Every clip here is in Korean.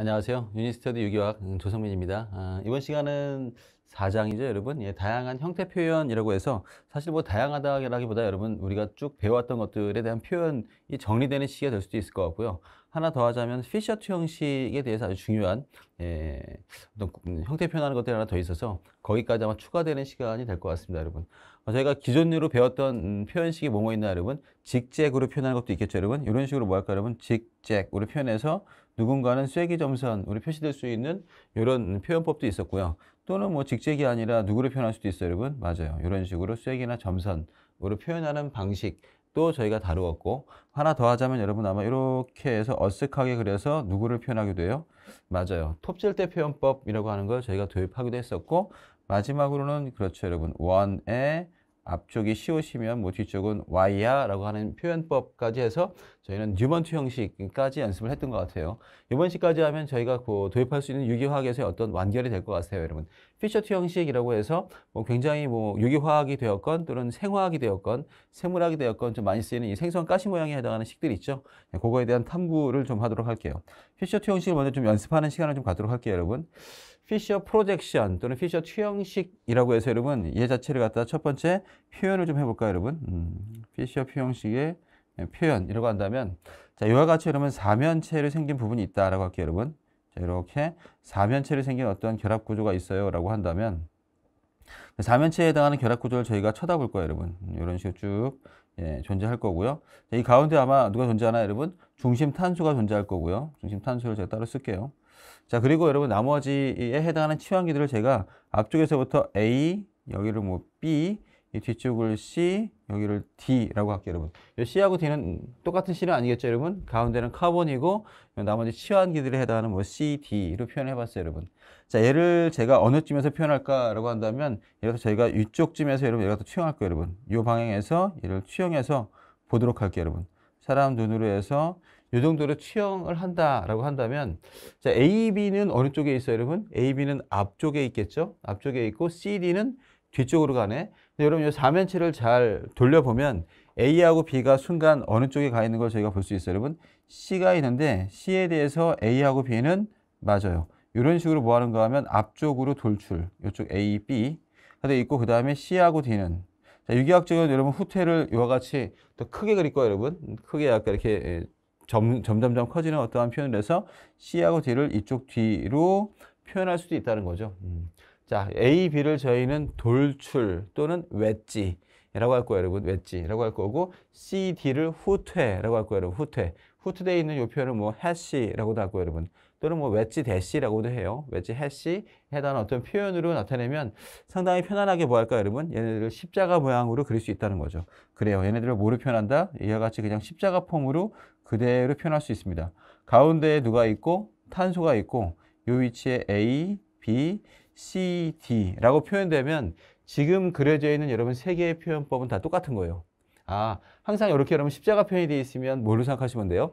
안녕하세요. 유니스터디 유기학 조성민입니다. 아, 이번 시간은 4장이죠, 여러분. 예, 다양한 형태 표현이라고 해서 사실 뭐 다양하다기보다 여러분 우리가 쭉 배워왔던 것들에 대한 표현이 정리되는 시기가 될 수도 있을 것 같고요. 하나 더 하자면 피셔트 형식에 대해서 아주 중요한 예, 어떤 형태 표현하는 것들이 하나 더 있어서 거기까지 아마 추가되는 시간이 될 것 같습니다, 여러분. 어, 저희가 기존으로 배웠던 음, 표현식이 뭐뭐 있나 여러분? 직잭으로 표현하는 것도 있겠죠, 여러분? 이런 식으로 뭐 할까 여러분? 직잭으로 표현해서 누군가는 쐐기 점선 으로 표시될 수 있는 이런 표현법도 있었고요. 또는 뭐 직책이 아니라 누구를 표현할 수도 있어요, 여러분. 맞아요. 이런 식으로 쐐기나 점선으로 표현하는 방식 도 저희가 다루었고 하나 더 하자면 여러분 아마 이렇게 해서 어색하게 그래서 누구를 표현하게 돼요? 맞아요. 톱질대 표현법이라고 하는 걸 저희가 도입하기도 했었고 마지막으로는 그렇죠 여러분 원에 앞쪽이 COC면 뭐 뒤쪽은 와이야 라고 하는 표현법까지 해서 저희는 뉴먼트 형식까지 연습을 했던 것 같아요. 이번 시까지 하면 저희가 그 도입할 수 있는 유기화학에서의 어떤 완결이 될 것 같아요. 여러분 피셔트 형식이라고 해서 뭐 굉장히 뭐 유기화학이 되었건 또는 생화학이 되었건 생물학이 되었건 좀 많이 쓰이는 이생소한 가시 모양에 해당하는 식들 있죠. 네, 그거에 대한 탐구를 좀 하도록 할게요. 피셔트 형식을 먼저 좀 연습하는 시간을 좀 갖도록 할게요. 여러분. 피셔 프로젝션 또는 피셔 투형식이라고 해서 여러분 얘 자체를 갖다 첫 번째 표현을 좀 해볼까요 여러분 음, 피셔 투형식의 표현이라고 한다면 자 이와 같이 여러분 사면체를 생긴 부분이 있다라고 할게요 여러분 자, 이렇게 사면체를 생긴 어떤 결합 구조가 있어요 라고 한다면 그 사면체에 해당하는 결합 구조를 저희가 쳐다볼 거예요 여러분 음, 이런 식으로 쭉 예, 존재할 거고요 자, 이 가운데 아마 누가 존재하나 여러분 중심 탄소가 존재할 거고요 중심 탄소를 제가 따로 쓸게요 자 그리고 여러분 나머지에 해당하는 치환기들을 제가 앞쪽에서부터 A 여기를 뭐 B 이 뒤쪽을 C 여기를 D라고 할게요 여러분 이 C하고 D는 똑같은 C는 아니겠죠 여러분 가운데는 카본이고 나머지 치환기들에 해당하는 뭐 C, D로 표현해 봤어요 여러분 자 얘를 제가 어느 쯤에서 표현할까라고 한다면 여기서 저희가 위쪽 쯤에서 여러분 얘가 또취향할거요 여러분 이 방향에서 얘를 취향해서 보도록 할게요 여러분 사람 눈으로 해서 요 정도로 취형을 한다라고 한다면 자 A, B는 어느 쪽에 있어요 여러분? A, B는 앞쪽에 있겠죠? 앞쪽에 있고 C, D는 뒤쪽으로 가네. 여러분 요 사면체를 잘 돌려보면 A하고 B가 순간 어느 쪽에 가 있는 걸 저희가 볼 수 있어요 여러분. C가 있는데 C에 대해서 A하고 B는 맞아요. 이런 식으로 뭐 하는가 하면 앞쪽으로 돌출 이쪽 A, B 하되 있고 그 다음에 C하고 D는 자, 유기학적으로 여러분 후퇴를 이와 같이 더 크게 그릴 거예요 여러분 크게 아까 이렇게 예, 점, 점점점 커지는 어떠한 표현을 해서 C하고 D를 이쪽 뒤로 표현할 수도 있다는 거죠. 음. 자, A, B를 저희는 돌출 또는 웨지 라고 할 거예요, 여러분. 웨지라고 할 거고 C, D를 후퇴라고 할 거예요, 여러분. 후퇴. 후퇴되어 있는 이 표현을 뭐 해시라고도 할 거예요, 여러분. 또는 뭐 웨지 대시라고도 해요. 웨지 해시 해당 어떤 표현으로 나타내면 상당히 편안하게 뭐 할까 여러분? 얘네들을 십자가 모양으로 그릴 수 있다는 거죠. 그래요. 얘네들을 뭐로 표현한다? 이와 같이 그냥 십자가 폼으로 그대로 표현할 수 있습니다. 가운데에 누가 있고 탄소가 있고 이 위치에 A, B, C, D라고 표현되면 지금 그려져 있는 여러분 세 개의 표현법은 다 똑같은 거예요. 아, 항상 이렇게 여러분 십자가 표현이 되어 있으면 뭘로 생각하시면 돼요?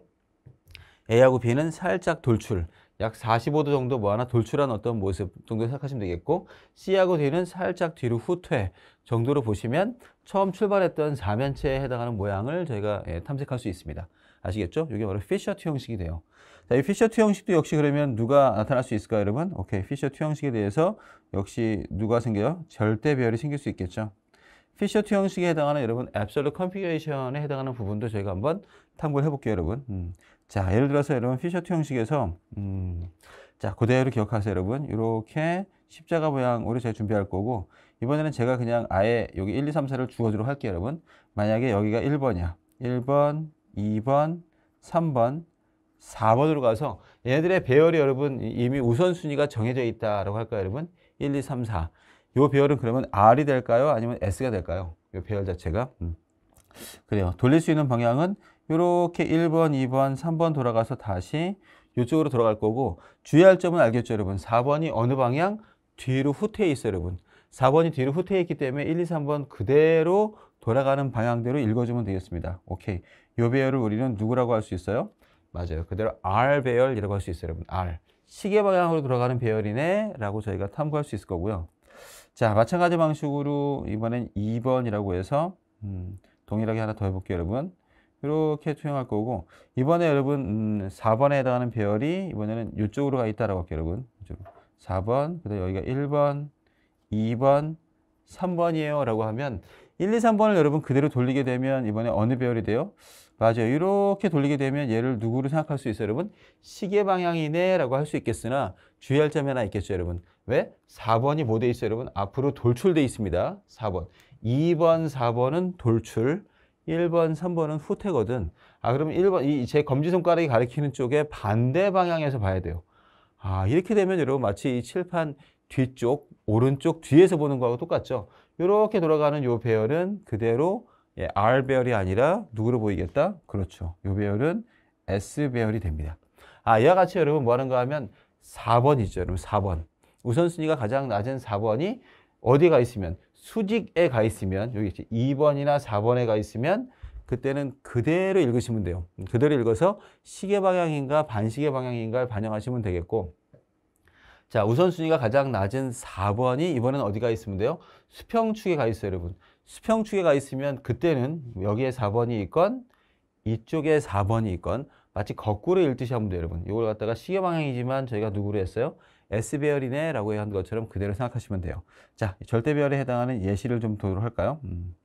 A하고 B는 살짝 돌출, 약 45도 정도 뭐 하나 돌출한 어떤 모습 정도 생각하시면 되겠고 C하고 D는 살짝 뒤로 후퇴 정도로 보시면 처음 출발했던 사면체에 해당하는 모양을 저희가 예, 탐색할 수 있습니다. 아시겠죠? 이게 바로 피셔2 형식이 돼요. 자, 이 피셔2 형식도 역시 그러면 누가 나타날 수 있을까요, 여러분? 오케이, 피셔2 형식에 대해서 역시 누가 생겨요? 절대별이 생길 수 있겠죠. 피셔2 형식에 해당하는 여러분 앱솔루트 컨피규레이션에 해당하는 부분도 저희가 한번 탐구를 해볼게요, 여러분. 음. 자, 예를 들어서 여러분 피셔2 형식에서 음. 자, 그대로 기억하세요, 여러분. 이렇게 십자가 모양으로 제가 준비할 거고 이번에는 제가 그냥 아예 여기 1, 2, 3, 4를 주어주로 할게요, 여러분. 만약에 여기가 1번이야. 1번, 2번, 3번, 4번으로 가서 얘네들의 배열이 여러분 이미 우선순위가 정해져 있다라고 할까요, 여러분? 1, 2, 3, 4. 요 배열은 그러면 R이 될까요? 아니면 S가 될까요? 요 배열 자체가. 음. 그래요. 돌릴 수 있는 방향은 이렇게 1번, 2번, 3번 돌아가서 다시 이쪽으로 돌아갈 거고 주의할 점은 알겠죠, 여러분? 4번이 어느 방향? 뒤로 후퇴해 있어요, 여러분. 4번이 뒤로 후퇴해 있기 때문에 1, 2, 3번 그대로 돌아가는 방향대로 읽어주면 되겠습니다. 오케이. 요 배열을 우리는 누구라고 할 수 있어요? 맞아요. 그대로 R 배열이라고 할 수 있어요, 여러분. R. 시계 방향으로 들어가는 배열이네 라고 저희가 탐구할 수 있을 거고요. 자, 마찬가지 방식으로 이번엔 2번이라고 해서 음, 동일하게 하나 더 해볼게요, 여러분. 이렇게 투영할 거고 이번에 여러분 음, 4번에 해당하는 배열이 이번에는 이쪽으로 가 있다라고 할게요, 여러분. 이쪽으로. 4번, 그다음 여기가 1번, 2번, 3번이에요 라고 하면 1, 2, 3번을 여러분 그대로 돌리게 되면 이번에 어느 배열이 돼요? 맞아요. 이렇게 돌리게 되면 얘를 누구로 생각할 수 있어요, 여러분? 시계 방향이네 라고 할 수 있겠으나 주의할 점이 하나 있겠죠, 여러분. 왜? 4번이 뭐 돼 있어요, 여러분? 앞으로 돌출돼 있습니다. 4번. 2번, 4번은 돌출, 1번, 3번은 후퇴거든. 아, 그러면 1번, 이 제 검지손가락이 가리키는 쪽에 반대 방향에서 봐야 돼요. 아, 이렇게 되면 여러분 마치 이 칠판 뒤쪽, 오른쪽 뒤에서 보는 거하고 똑같죠? 이렇게 돌아가는 요 배열은 그대로 예, R 배열이 아니라 누구로 보이겠다? 그렇죠. 요 배열은 S 배열이 됩니다. 아, 이와 같이 여러분 뭐 하는가 하면 4번이죠. 여러분 4번. 우선순위가 가장 낮은 4번이 어디 가 있으면 수직에 가 있으면 여기 있지 2번이나 4번에 가 있으면 그때는 그대로 읽으시면 돼요. 그대로 읽어서 시계 방향인가 반시계 방향인가를 반영하시면 되겠고 자 우선순위가 가장 낮은 4번이 이번엔 어디 가 있으면 돼요? 수평축에 가 있어요 여러분. 수평축에가 있으면 그때는 여기에 4번이 있건 이쪽에 4번이 있건 마치 거꾸로 읽듯이 하면 돼요 여러분. 이걸 갖다가 시계 방향이지만 저희가 누구로 했어요? S배열이네 라고 한 것처럼 그대로 생각하시면 돼요. 자, 절대배열에 해당하는 예시를 좀 도로 할까요? 음.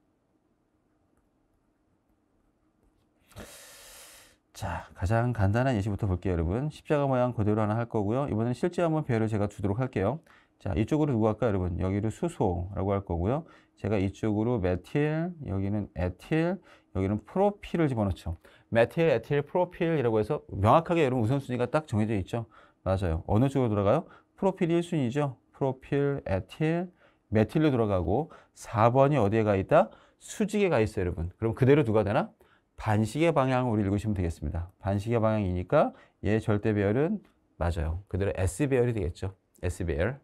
자, 가장 간단한 예시부터 볼게요, 여러분. 십자가 모양 그대로 하나 할 거고요. 이번엔 실제 한번 배열을 제가 주도록 할게요. 자, 이쪽으로 누구 할까요, 여러분? 여기로 수소라고 할 거고요. 제가 이쪽으로 메틸, 여기는 에틸, 여기는 프로필을 집어넣죠. 메틸, 에틸, 프로필이라고 해서 명확하게 여러분 우선순위가 딱 정해져 있죠. 맞아요. 어느 쪽으로 돌아가요? 프로필 1순위죠. 프로필, 에틸, 메틸로 돌아가고 4번이 어디에 가 있다? 수직에 가 있어요, 여러분. 그럼 그대로 누가 되나? 반시계 방향을 우리 읽으시면 되겠습니다. 반시계 방향이니까 얘 예 절대 배열은 맞아요. 그대로 S 배열이 되겠죠. S 배열.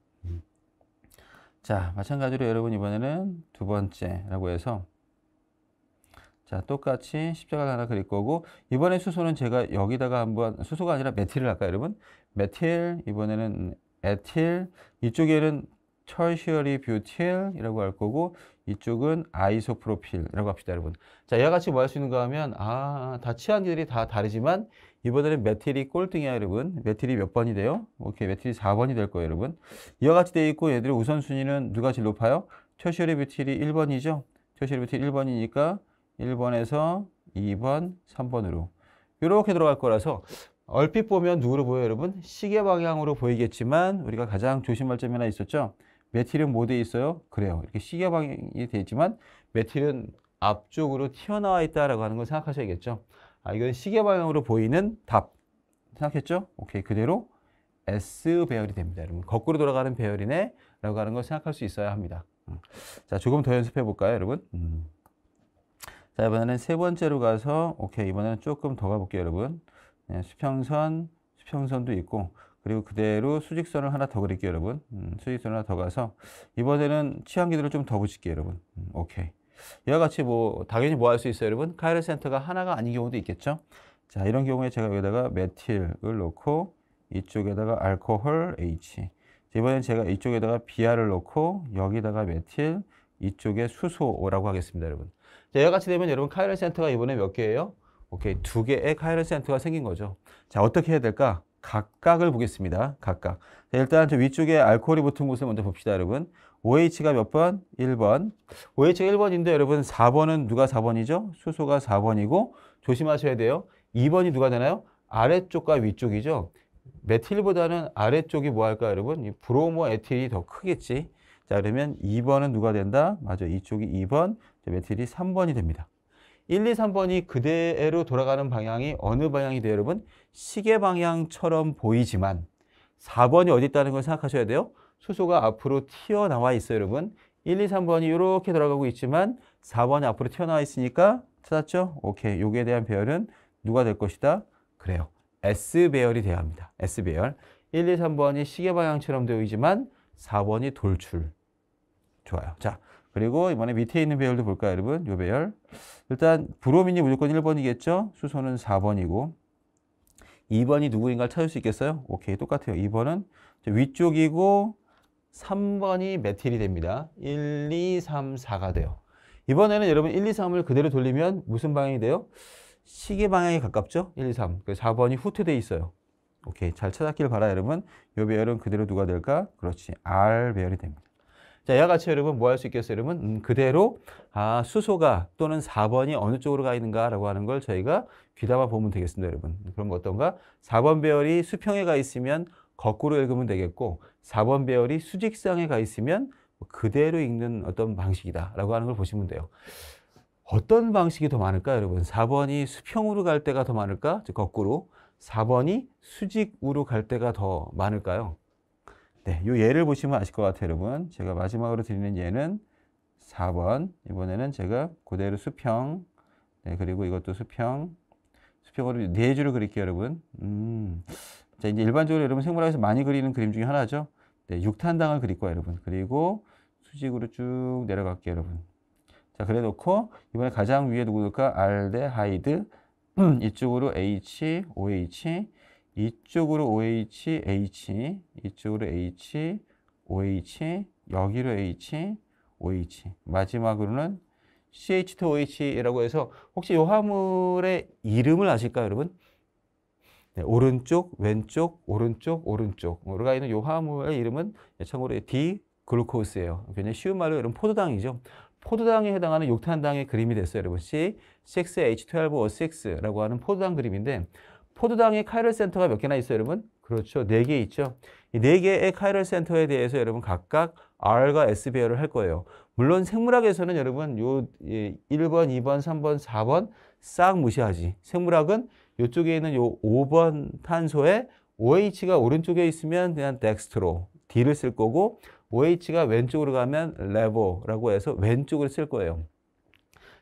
자, 마찬가지로 여러분 이번에는 두 번째라고 해서 자, 똑같이 십자가를 하나 그릴 거고 이번에 수소는 제가 여기다가 한번 수소가 아니라 메틸을 할까요, 여러분? 메틸, 이번에는 에틸, 이쪽에는 철시어리 뷰틸이라고 할 거고 이쪽은 아이소프로필이라고 합시다, 여러분. 자, 이와 같이 뭐 할 수 있는가 하면 아, 다 취향들이 다 다르지만 이번에는 메틸이 꼴등이야 여러분 메틸이 몇 번이 돼요? 오케이 메틸이 4번이 될 거예요 여러분 이와 같이 돼 있고 얘들의 우선순위는 누가 제일 높아요? 터시어리 메틸이 1번이죠 터시어리 메틸 1번이니까 1번에서 2번, 3번으로 이렇게 들어갈 거라서 얼핏 보면 누구로 보여요 여러분? 시계 방향으로 보이겠지만 우리가 가장 조심할 점이 하나 있었죠? 메틸은 뭐 돼 있어요? 그래요 이렇게 시계 방향이 돼 있지만 메틸은 앞쪽으로 튀어나와 있다라고 하는 걸 생각하셔야겠죠 아, 이건 시계 방향으로 보이는 답. 생각했죠? 오케이. 그대로 S 배열이 됩니다. 여러분. 거꾸로 돌아가는 배열이네. 라고 하는 걸 생각할 수 있어야 합니다. 음. 자, 조금 더 연습해 볼까요, 여러분? 음. 자, 이번에는 세 번째로 가서, 오케이. 이번에는 조금 더 가볼게요, 여러분. 네, 수평선, 수평선도 있고, 그리고 그대로 수직선을 하나 더 그릴게요, 여러분. 음, 수직선 을 하나 더 가서, 이번에는 취향기들을 좀더 붙일게요, 여러분. 오케이. 이와 같이 뭐 당연히 뭐 할 수 있어요 여러분? 카이로 센터가 하나가 아닌 경우도 있겠죠? 자 이런 경우에 제가 여기다가 메틸을 넣고 이쪽에다가 알코올 H 이번엔 제가 이쪽에다가 BR을 넣고 여기다가 메틸 이쪽에 수소라고 하겠습니다 여러분 자 이와 같이 되면 여러분 카이로 센터가 이번에 몇 개예요? 오케이 두 개의 카이로 센터가 생긴 거죠 자 어떻게 해야 될까? 각각을 보겠습니다. 각각. 자, 일단 저 위쪽에 알코올이 붙은 곳을 먼저 봅시다, 여러분. OH가 몇 번? 1번. OH가 1번인데 여러분 4번은 누가 4번이죠? 수소가 4번이고 조심하셔야 돼요. 2번이 누가 되나요? 아래쪽과 위쪽이죠. 메틸보다는 아래쪽이 뭐 할까요, 여러분? 브로모 에틸이 더 크겠지. 자, 그러면 2번은 누가 된다? 맞아. 이쪽이 2번, 메틸이 3번이 됩니다. 1, 2, 3번이 그대로 돌아가는 방향이 어느 방향이 돼요, 여러분? 시계 방향처럼 보이지만 4번이 어디 있다는 걸 생각하셔야 돼요. 수소가 앞으로 튀어나와 있어요, 여러분. 1, 2, 3번이 이렇게 돌아가고 있지만 4번이 앞으로 튀어나와 있으니까 찾았죠? 오케이, 여기에 대한 배열은 누가 될 것이다? 그래요. S배열이 돼야 합니다. S배열. 1, 2, 3번이 시계방향처럼 되어 있지만 4번이 돌출. 좋아요. 자, 그리고 이번에 밑에 있는 배열도 볼까요, 여러분? 요 배열. 일단 브로민이 무조건 1번이겠죠? 수소는 4번이고. 2번이 누구인가를 찾을 수 있겠어요? 오케이, 똑같아요. 2번은 위쪽이고 3번이 메틸이 됩니다. 1, 2, 3, 4가 돼요. 이번에는 여러분 1, 2, 3을 그대로 돌리면 무슨 방향이 돼요? 시계 방향에 가깝죠? 1, 2, 3. 그래서 4번이 후퇴돼 있어요. 오케이. 잘 찾았길 바라 여러분. 요 배열은 그대로 누가 될까? 그렇지. R 배열이 됩니다. 자, 이와 같이 여러분 뭐 할 수 있겠어요? 여러분 음, 그대로 아, 수소가 또는 4번이 어느 쪽으로 가 있는가라고 하는 걸 저희가 귀담아 보면 되겠습니다, 여러분. 그럼 어떤가? 4번 배열이 수평에 가 있으면 거꾸로 읽으면 되겠고 4번 배열이 수직상에 가 있으면 그대로 읽는 어떤 방식이다라고 하는 걸 보시면 돼요. 어떤 방식이 더 많을까 여러분? 4번이 수평으로 갈 때가 더 많을까? 즉 거꾸로 4번이 수직으로 갈 때가 더 많을까요? 네, 이 예를 보시면 아실 것 같아요 여러분. 제가 마지막으로 드리는 예는 4번 이번에는 제가 그대로 수평 네, 그리고 이것도 수평 수평으로 네 줄을 그릴게요 여러분. 음, 자, 이제 일반적으로 여러분 생물학에서 많이 그리는 그림 중에 하나죠. 네, 육탄당을 그릴 거예요, 여러분. 그리고 수직으로 쭉 내려갈게요, 여러분. 자, 그래 놓고 이번에 가장 위에 누구 일까알데 하이드 이쪽으로 H, OH 이쪽으로 OH, H 이쪽으로 H, OH 여기로 H, OH 마지막으로는 CH2OH라고 해서 혹시 이 화물의 이름을 아실까요, 여러분? 네, 오른쪽, 왼쪽, 오른쪽, 오른쪽. 뭐 우리가 있는 요 화합물의 이름은 참고로 디글루코스예요. 굉장히 쉬운 말로 이런 포도당이죠. 포도당에 해당하는 욕탄당의 그림이 됐어요. 여러분 C6H12O6라고 하는 포도당 그림인데 포도당의 카이럴 센터가 몇 개나 있어요, 여러분? 그렇죠. 네 개 있죠. 이네 개의 카이럴 센터에 대해서 여러분 각각 R과 S 배열을 할 거예요. 물론 생물학에서는 여러분 요 1번, 2번, 3번, 4번 싹 무시하지. 생물학은 이쪽에 있는 요 5번 탄소에 OH가 오른쪽에 있으면 그냥 덱스트로 D를 쓸 거고 OH가 왼쪽으로 가면 레버라고 해서 왼쪽을 쓸 거예요.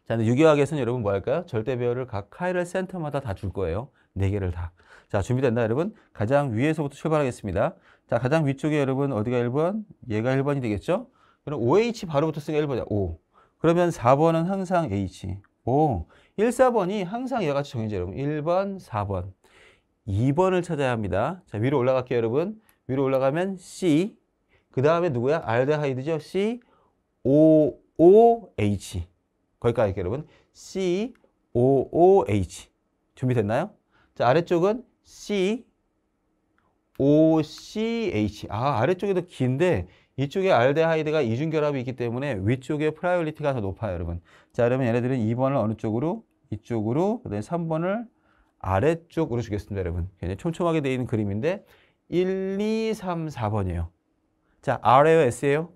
자, 근데 유기화학에서는 여러분 뭐 할까요? 절대 배열을 각 카이럴 센터마다 다 줄 거예요. 4 개를 다. 자, 준비됐나 여러분? 가장 위에서부터 출발하겠습니다. 자, 가장 위쪽에 여러분 어디가 1번? 얘가 1번이 되겠죠? 그럼 OH 바로부터 쓰기 1번이야. 5. 그러면 4번은 항상 H. 5. 1, 4번이 항상 이와 같이 정해져 요 여러분. 1번, 4번. 2번을 찾아야 합니다. 자, 위로 올라갈게요, 여러분. 위로 올라가면 C. 그 다음에 누구야? 알데하이드죠? C, O, O, H. 거기까지 할게요, 여러분. C, O, O, H. 준비됐나요? 자, 아래쪽은 C, O, C, H. 아, 아래쪽에도 긴데 이쪽에 알데하이드가 이중 결합이 있기 때문에 위쪽에 프라이올리티가 더 높아요, 여러분. 자, 그러면 얘네들은 2번을 어느 쪽으로? 이쪽으로 그다음 3번을 아래쪽으로 주겠습니다. 여러분. 굉장히 촘촘하게 되어 있는 그림인데 1, 2, 3, 4번이에요. 자, R예요? S예요?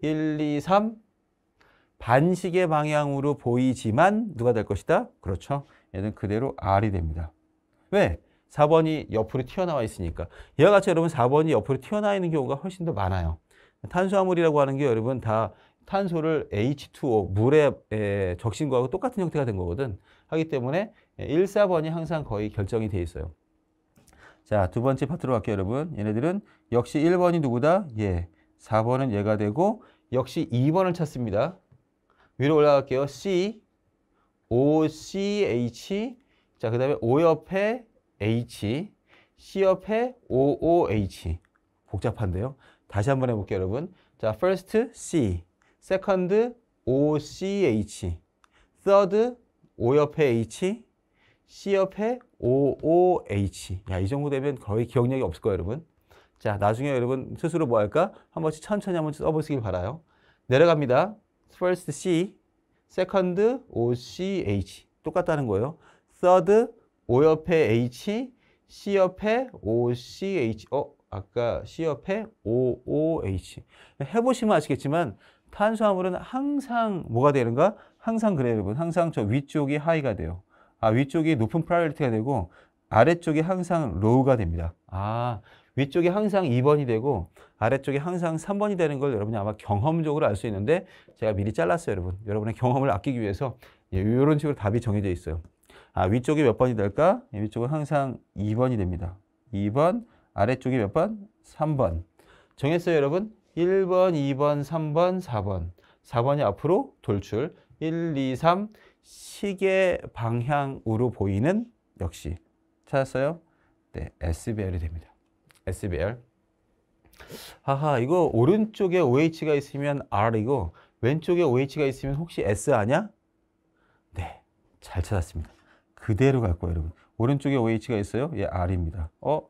1, 2, 3 반식의 방향으로 보이지만 누가 될 것이다? 그렇죠. 얘는 그대로 R이 됩니다. 왜? 4번이 옆으로 튀어나와 있으니까. 이와 같이 여러분 4번이 옆으로 튀어나와 있는 경우가 훨씬 더 많아요. 탄수화물이라고 하는 게 여러분 다 탄소를 H2O, 물에 적신거하고 똑같은 형태가 된 거거든. 하기 때문에 1, 예, 4번이 항상 거의 결정이 돼 있어요. 자, 두 번째 파트로 갈게요, 여러분. 얘네들은 역시 1번이 누구다? 예. 4번은 얘가 되고 역시 2번을 찾습니다. 위로 올라갈게요. C, O, C, H. 자, 그 다음에 O 옆에 H. C 옆에 O, O, H. 복잡한데요. 다시 한번 해볼게요, 여러분. 자, first C, second O, C, H, third O 옆에 H, C 옆에 OOH. 야, 이 정도 되면 거의 기억력이 없을 거예요, 여러분. 자, 나중에 여러분 스스로 뭐 할까? 한 번씩 천천히 한 번씩 써보시길 바라요. 내려갑니다. First C, Second OCH. 똑같다는 거예요. Third O 옆에 H, C 옆에 OCH. 어? 아까 C 옆에 OOH. 해보시면 아시겠지만 탄수화물은 항상 뭐가 되는가? 항상 그래요, 여러분. 항상 저 위쪽이 하이가 돼요. 아, 위쪽이 높은 프라이어리티가 되고 아래쪽이 항상 로우가 됩니다. 아, 위쪽이 항상 2번이 되고 아래쪽이 항상 3번이 되는 걸 여러분이 아마 경험적으로 알 수 있는데 제가 미리 잘랐어요, 여러분. 여러분의 경험을 아끼기 위해서 이런 예, 식으로 답이 정해져 있어요. 아, 위쪽이 몇 번이 될까? 예, 위쪽은 항상 2번이 됩니다. 2번, 아래쪽이 몇 번? 3번. 정했어요, 여러분? 1번, 2번, 3번, 4번. 4번이 앞으로 돌출, 1, 2, 3 시계 방향으로 보이는 역시 찾았어요? 네, SBL이 됩니다. SBL. 하하, 이거 오른쪽에 OH가 있으면 R이고 왼쪽에 OH가 있으면 혹시 S 아냐? 네, 잘 찾았습니다. 그대로 갈 거예요, 여러분. 오른쪽에 OH가 있어요? 예, R입니다. 어?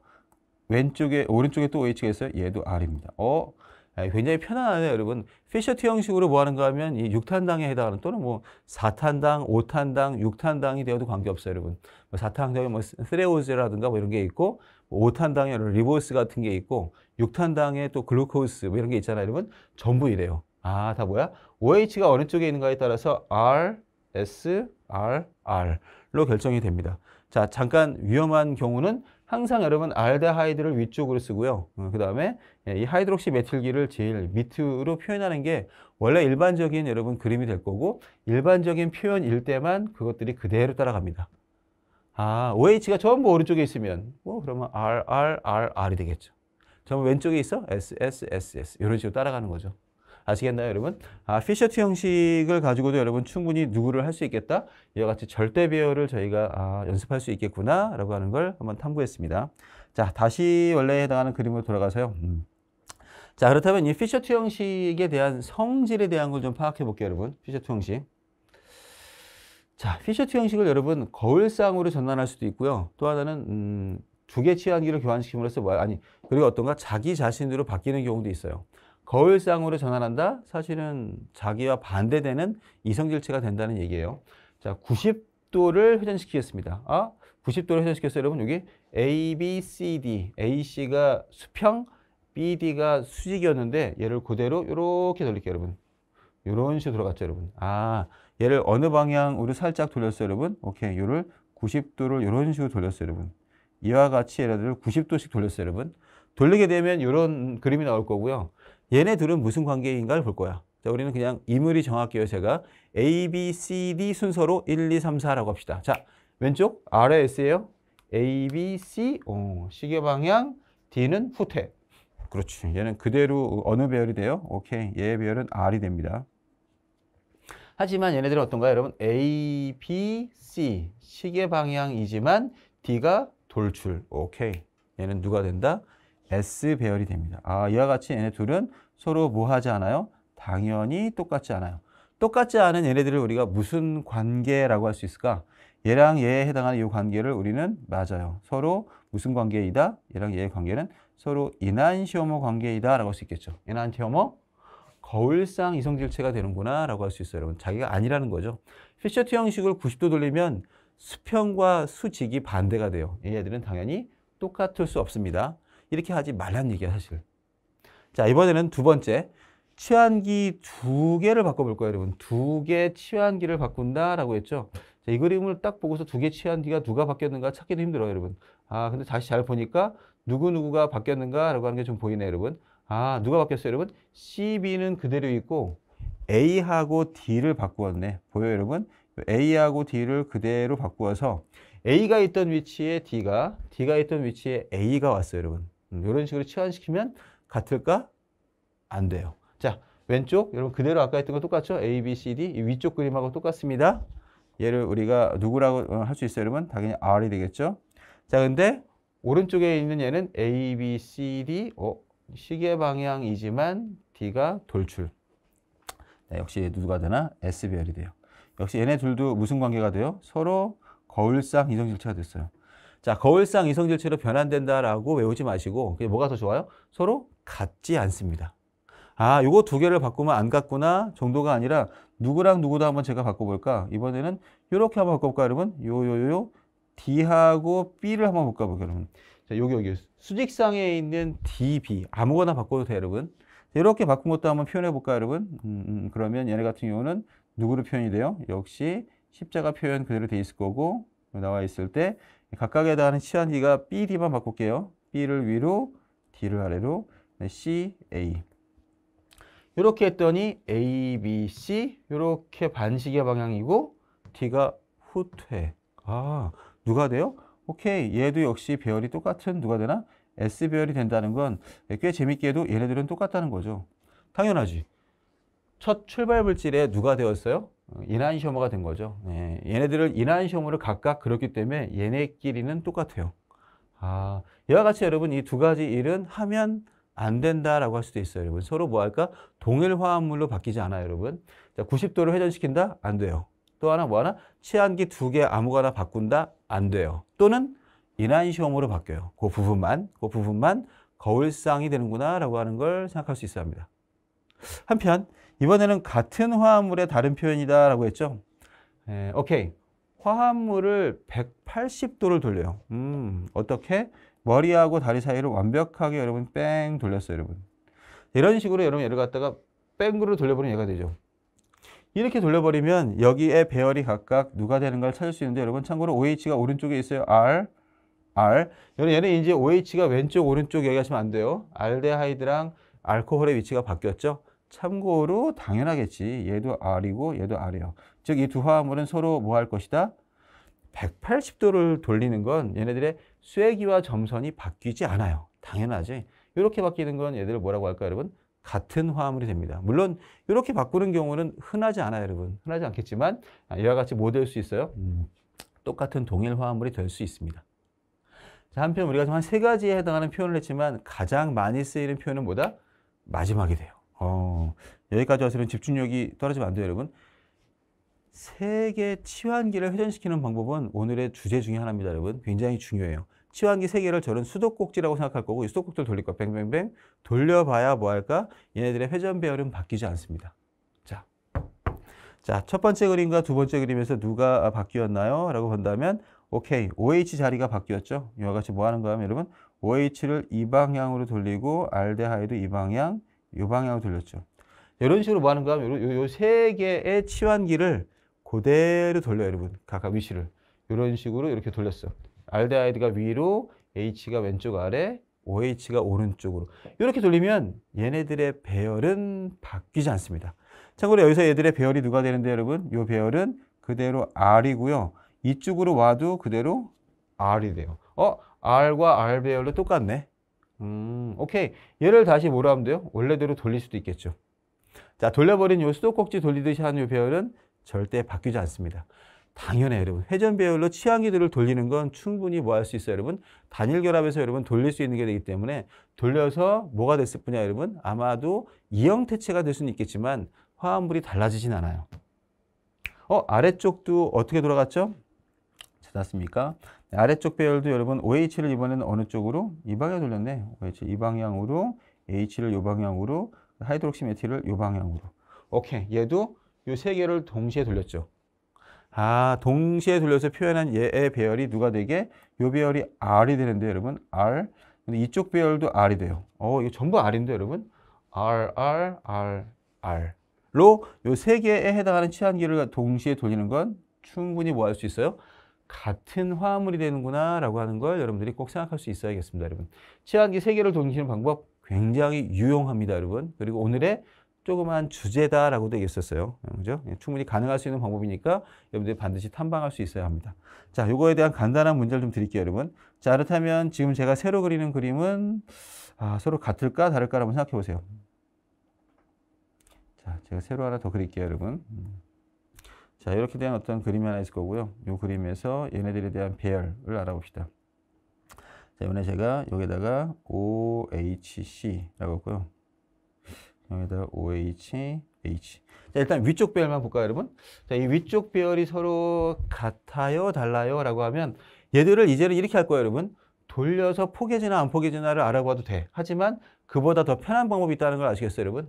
왼쪽에, 오른쪽에 또 OH가 있어요? 얘도 R입니다. 어? 아, 굉장히 편안하네요, 여러분. 피셔트 형식으로 뭐 하는가 하면 이 6탄당에 해당하는 또는 뭐 4탄당, 5탄당, 6탄당이 되어도 관계없어요, 여러분. 뭐 4탄당에 뭐 스레오즈라든가 뭐 이런 게 있고 5탄당에 뭐 리보스 같은 게 있고 6탄당에 또 글루코스 뭐 이런 게 있잖아요, 여러분. 전부 이래요. 아, 다 뭐야? OH가 어느 쪽에 있는가에 따라서 R, S, R, R로 결정이 됩니다. 자, 잠깐 위험한 경우는 항상 여러분 알데하이드를 위쪽으로 쓰고요. 어, 그 다음에 예, 이 하이드록시 메틸기를 제일 밑으로 표현하는 게 원래 일반적인 여러분 그림이 될 거고 일반적인 표현일 때만 그것들이 그대로 따라갑니다. 아, OH가 전부 오른쪽에 있으면 뭐 그러면 R, R, R, R이 되겠죠. 전부 왼쪽에 있어? S, S, S, S 이런 식으로 따라가는 거죠. 아시겠나요, 여러분? 아, 피셔트 형식을 가지고도 여러분 충분히 누구를 할 수 있겠다? 이와 같이 절대 배열을 저희가 아, 연습할 수 있겠구나라고 하는 걸 한번 탐구했습니다. 자, 다시 원래에 해당하는 그림으로 돌아가서요. 음. 자, 그렇다면 이 피셔트 형식에 대한 성질에 대한 걸 좀 파악해 볼게요, 여러분. 피셔트 형식. 자, 피셔트 형식을 여러분 거울상으로 전환할 수도 있고요. 또 하나는 음, 두 개취환기를 교환시킴으로써 뭐 아니 그리고 어떤가 자기 자신으로 바뀌는 경우도 있어요. 거울상으로 전환한다? 사실은 자기와 반대되는 이성질체가 된다는 얘기예요. 자, 90도를 회전시키겠습니다. 아, 90도를 회전시켰어요. 여러분, 여기 A, B, C, D. AC가 수평, BD가 수직이었는데 얘를 그대로 이렇게 돌릴게요, 여러분. 이런 식으로 돌아갔죠, 여러분. 아, 얘를 어느 방향으로 살짝 돌렸어요, 여러분? 오케이, 요를 90도를 이런 식으로 돌렸어요, 여러분. 이와 같이 얘를 들어 90도씩 돌렸어요, 여러분. 돌리게 되면 이런 그림이 나올 거고요. 얘네 둘은 무슨 관계인가를 볼 거야. 자, 우리는 그냥 이물이 정확히 요제가 A, B, C, D 순서로 1, 2, 3, 4라고 합시다. 자, 왼쪽 아래 S예요. A, B, C, 오, 어, 시계 방향, D는 후퇴. 그렇지. 얘는 그대로 어느 배열이 돼요? 오케이. 얘 배열은 R이 됩니다. 하지만 얘네들은 어떤가요? 여러분 A, B, C 시계 방향이지만 D가 돌출. 오케이. 얘는 누가 된다? S 배열이 됩니다. 아, 이와 같이 얘네 둘은 서로 뭐 하지 않아요? 당연히 똑같지 않아요. 똑같지 않은 얘네들을 우리가 무슨 관계라고 할 수 있을까? 얘랑 얘에 해당하는 이 관계를 우리는 맞아요. 서로 무슨 관계이다? 얘랑 얘의 관계는 서로 인한시어머 관계이다 라고 할 수 있겠죠. 인한시어머 거울상 이성질체가 되는구나 라고 할 수 있어요. 여러분 자기가 아니라는 거죠. 피셔트 형식을 90도 돌리면 수평과 수직이 반대가 돼요. 얘네들은 당연히 똑같을 수 없습니다. 이렇게 하지 말란 얘기야 사실. 자 이번에는 두 번째 치환기 두 개를 바꿔볼 거예요 여러분. 두 개 치환기를 바꾼다라고 했죠. 자, 이 그림을 딱 보고서 두 개 치환기가 누가 바뀌었는가 찾기도 힘들어요 여러분. 아 근데 다시 잘 보니까 누구누구가 바뀌었는가라고 하는 게 좀보이네 여러분. 아 누가 바뀌었어요 여러분? CB는 그대로 있고 A하고 D를 바꾸었네. 보여요 여러분? A하고 D를 그대로 바꾸어서 A가 있던 위치에 D가, D가 있던 위치에 A가 왔어요 여러분. 이런 음, 식으로 치환시키면 같을까? 안 돼요. 자, 왼쪽 여러분 그대로 아까 했던 거 똑같죠? A, B, C, D 위쪽 그림하고 똑같습니다. 얘를 우리가 누구라고 어, 할수 있어요, 여러분? 당연히 R이 되겠죠? 자, 근데 오른쪽에 있는 얘는 A, B, C, D 어, 시계 방향이지만 D가 돌출. 네, 역시 누가 되나? SBR이 돼요. 역시 얘네 둘도 무슨 관계가 돼요? 서로 거울상 이성질체가 됐어요. 자, 거울상 이성질체로 변환된다라고 외우지 마시고 그게 뭐가 더 좋아요? 서로 같지 않습니다. 아, 요거 두 개를 바꾸면 안 같구나 정도가 아니라 누구랑 누구도 한번 제가 바꿔볼까? 이번에는 요렇게 한번 바꿔볼까? 여러분, 요, 요, 요, 요 D하고 B를 한번 바꿔볼까? 여러분. 자, 여기 여기 수직상에 있는 DB 아무거나 바꿔도 돼요 여러분 이렇게 바꾼 것도 한번 표현해 볼까 여러분 음, 음, 음, 그러면 얘네 같은 경우는 누구로 표현이 돼요 역시 십자가 표현 그대로 돼 있을 거고 나와 있을 때 각각에 해당하는 시한기가 B, D만 바꿀게요. B를 위로, D를 아래로, 네, C, A. 이렇게 했더니 A, B, C 이렇게 반시계 방향이고 D가 후퇴. 아, 누가 돼요? 오케이, 얘도 역시 배열이 똑같은 누가 되나? S 배열이 된다는 건 꽤 재밌게도 얘네들은 똑같다는 거죠. 당연하지. 첫 출발 물질에 누가 되었어요? 이난시험어가 된 거죠. 예, 얘네들은 이난시험어를 각각 그렇기 때문에 얘네끼리는 똑같아요. 아, 이와 같이 여러분 이 두 가지 일은 하면 안 된다라고 할 수도 있어요. 여러분 서로 뭐 할까? 동일 화합물로 바뀌지 않아요, 여러분. 자, 90도로 회전시킨다? 안 돼요. 또 하나 뭐 하나? 치안기 두 개 아무거나 바꾼다? 안 돼요. 또는 이난시험으로 바뀌어요. 그 부분만, 그 부분만 거울상이 되는구나라고 하는 걸 생각할 수 있어야 합니다. 한편 이번에는 같은 화합물의 다른 표현이다라고 했죠. 에, 예, 오케이. 화합물을 180도를 돌려요. 음, 어떻게? 머리하고 다리 사이를 완벽하게 여러분 뺑 돌렸어요, 여러분. 이런 식으로 여러분 얘를 갖다가 뺑으로 돌려버리면 얘가 되죠. 이렇게 돌려버리면 여기에 배열이 각각 누가 되는걸 찾을 수 있는데 여러분 참고로 OH가 오른쪽에 있어요. R, R. 여러분 얘는 이제 OH가 왼쪽, 오른쪽 얘기하시면 안 돼요. 알데하이드랑 알코올의 위치가 바뀌었죠. 참고로 당연하겠지. 얘도 R이고 얘도 R이에요. 즉 이 두 화합물은 서로 뭐 할 것이다? 180도를 돌리는 건 얘네들의 쐐기와 점선이 바뀌지 않아요. 당연하지. 이렇게 바뀌는 건 얘들 뭐라고 할까요, 여러분? 같은 화합물이 됩니다. 물론 이렇게 바꾸는 경우는 흔하지 않아요, 여러분. 흔하지 않겠지만 아, 이와 같이 뭐 될 수 있어요? 음, 똑같은 동일 화합물이 될 수 있습니다. 자, 한편 우리가 한 세 가지에 해당하는 표현을 했지만 가장 많이 쓰이는 표현은 뭐다? 마지막이 돼요. 어, 여기까지 와서는 집중력이 떨어지면 안 돼요, 여러분. 세개 치환기를 회전시키는 방법은 오늘의 주제 중에 하나입니다, 여러분. 굉장히 중요해요. 치환기 세 개를 저는 수도꼭지라고 생각할 거고 이 수도꼭지를 돌릴 거 뱅뱅뱅 돌려봐야 뭐 할까? 얘네들의 회전 배열은 바뀌지 않습니다. 자, 자, 첫 번째 그림과 두 번째 그림에서 누가 바뀌었나요? 라고 본다면 오케이, OH 자리가 바뀌었죠. 이와 같이 뭐 하는 거야, 여러분? OH를 이 방향으로 돌리고 알데하이드 이 방향, 요 방향으로 돌렸죠. 이런 식으로 뭐 하는 거야? 요세 개의 치환기를 그대로 돌려 여러분. 각각 위치를. 이런 식으로 이렇게 돌렸어. 알데하이드가 위로, H가 왼쪽 아래, OH가 오른쪽으로. 이렇게 돌리면 얘네들의 배열은 바뀌지 않습니다. 참고로 여기서 얘들의 배열이 누가 되는데 여러분? 요 배열은 그대로 R이고요. 이쪽으로 와도 그대로 R이 돼요. 어? R과 R 배열로 똑같네. 음, 오케이. 얘를 다시 뭐라 하면 돼요? 원래대로 돌릴 수도 있겠죠. 자, 돌려버린 요 수도꼭지 돌리듯이 하는 요 배열은 절대 바뀌지 않습니다. 당연해 여러분. 회전 배열로 취향기들을 돌리는 건 충분히 뭐 할 수 있어요, 여러분? 단일 결합에서 여러분 돌릴 수 있는 게 되기 때문에 돌려서 뭐가 됐을 뿐이야, 여러분? 아마도 이형태체가 될 수는 있겠지만 화합물이 달라지진 않아요. 어, 아래쪽도 어떻게 돌아갔죠? 찾았습니까? 아래쪽 배열도 여러분 OH를 이번에는 어느 쪽으로? 이 방향 돌렸네. OH 이 방향으로, H를 이 방향으로, 하이드록시 메틸을 이 방향으로. 오케이. 얘도 이 세 개를 동시에 돌렸죠. 아, 동시에 돌려서 표현한 얘의 배열이 누가 되게? 요 배열이 R이 되는데 여러분. R. 근데 이쪽 배열도 R이 돼요. 어, 이거 전부 R인데 여러분. R, R, R, R. 로요 세 개에 해당하는 치환기를 동시에 돌리는 건 충분히 뭐 할 수 있어요? 같은 화합물이 되는구나라고 하는 걸 여러분들이 꼭 생각할 수 있어야겠습니다, 여러분. 치환기 세 개를 돌리시는 방법 굉장히 유용합니다, 여러분. 그리고 오늘의 조그만 주제다라고도 얘기했었어요. 어, 그죠? 예, 충분히 가능할 수 있는 방법이니까 여러분들이 반드시 탐방할 수 있어야 합니다. 자, 요거에 대한 간단한 문제를 좀 드릴게요, 여러분. 자, 그렇다면 지금 제가 새로 그리는 그림은 아, 서로 같을까 다를까 한번 생각해 보세요. 자, 제가 새로 하나 더 그릴게요, 여러분. 음. 자, 이렇게 된 어떤 그림이 하나 있을 거고요. 이 그림에서 얘네들에 대한 배열을 알아봅시다. 자, 이번에 제가 여기다가 OHC라고 했고요. 여기다가 OH, H. 자, 일단 위쪽 배열만 볼까요, 여러분? 자, 이 위쪽 배열이 서로 같아요, 달라요? 라고 하면 얘들을 이제는 이렇게 할 거예요, 여러분. 돌려서 포개지나 안 포개지나를 알아봐도 돼. 하지만 그보다 더 편한 방법이 있다는 걸 아시겠어요, 여러분?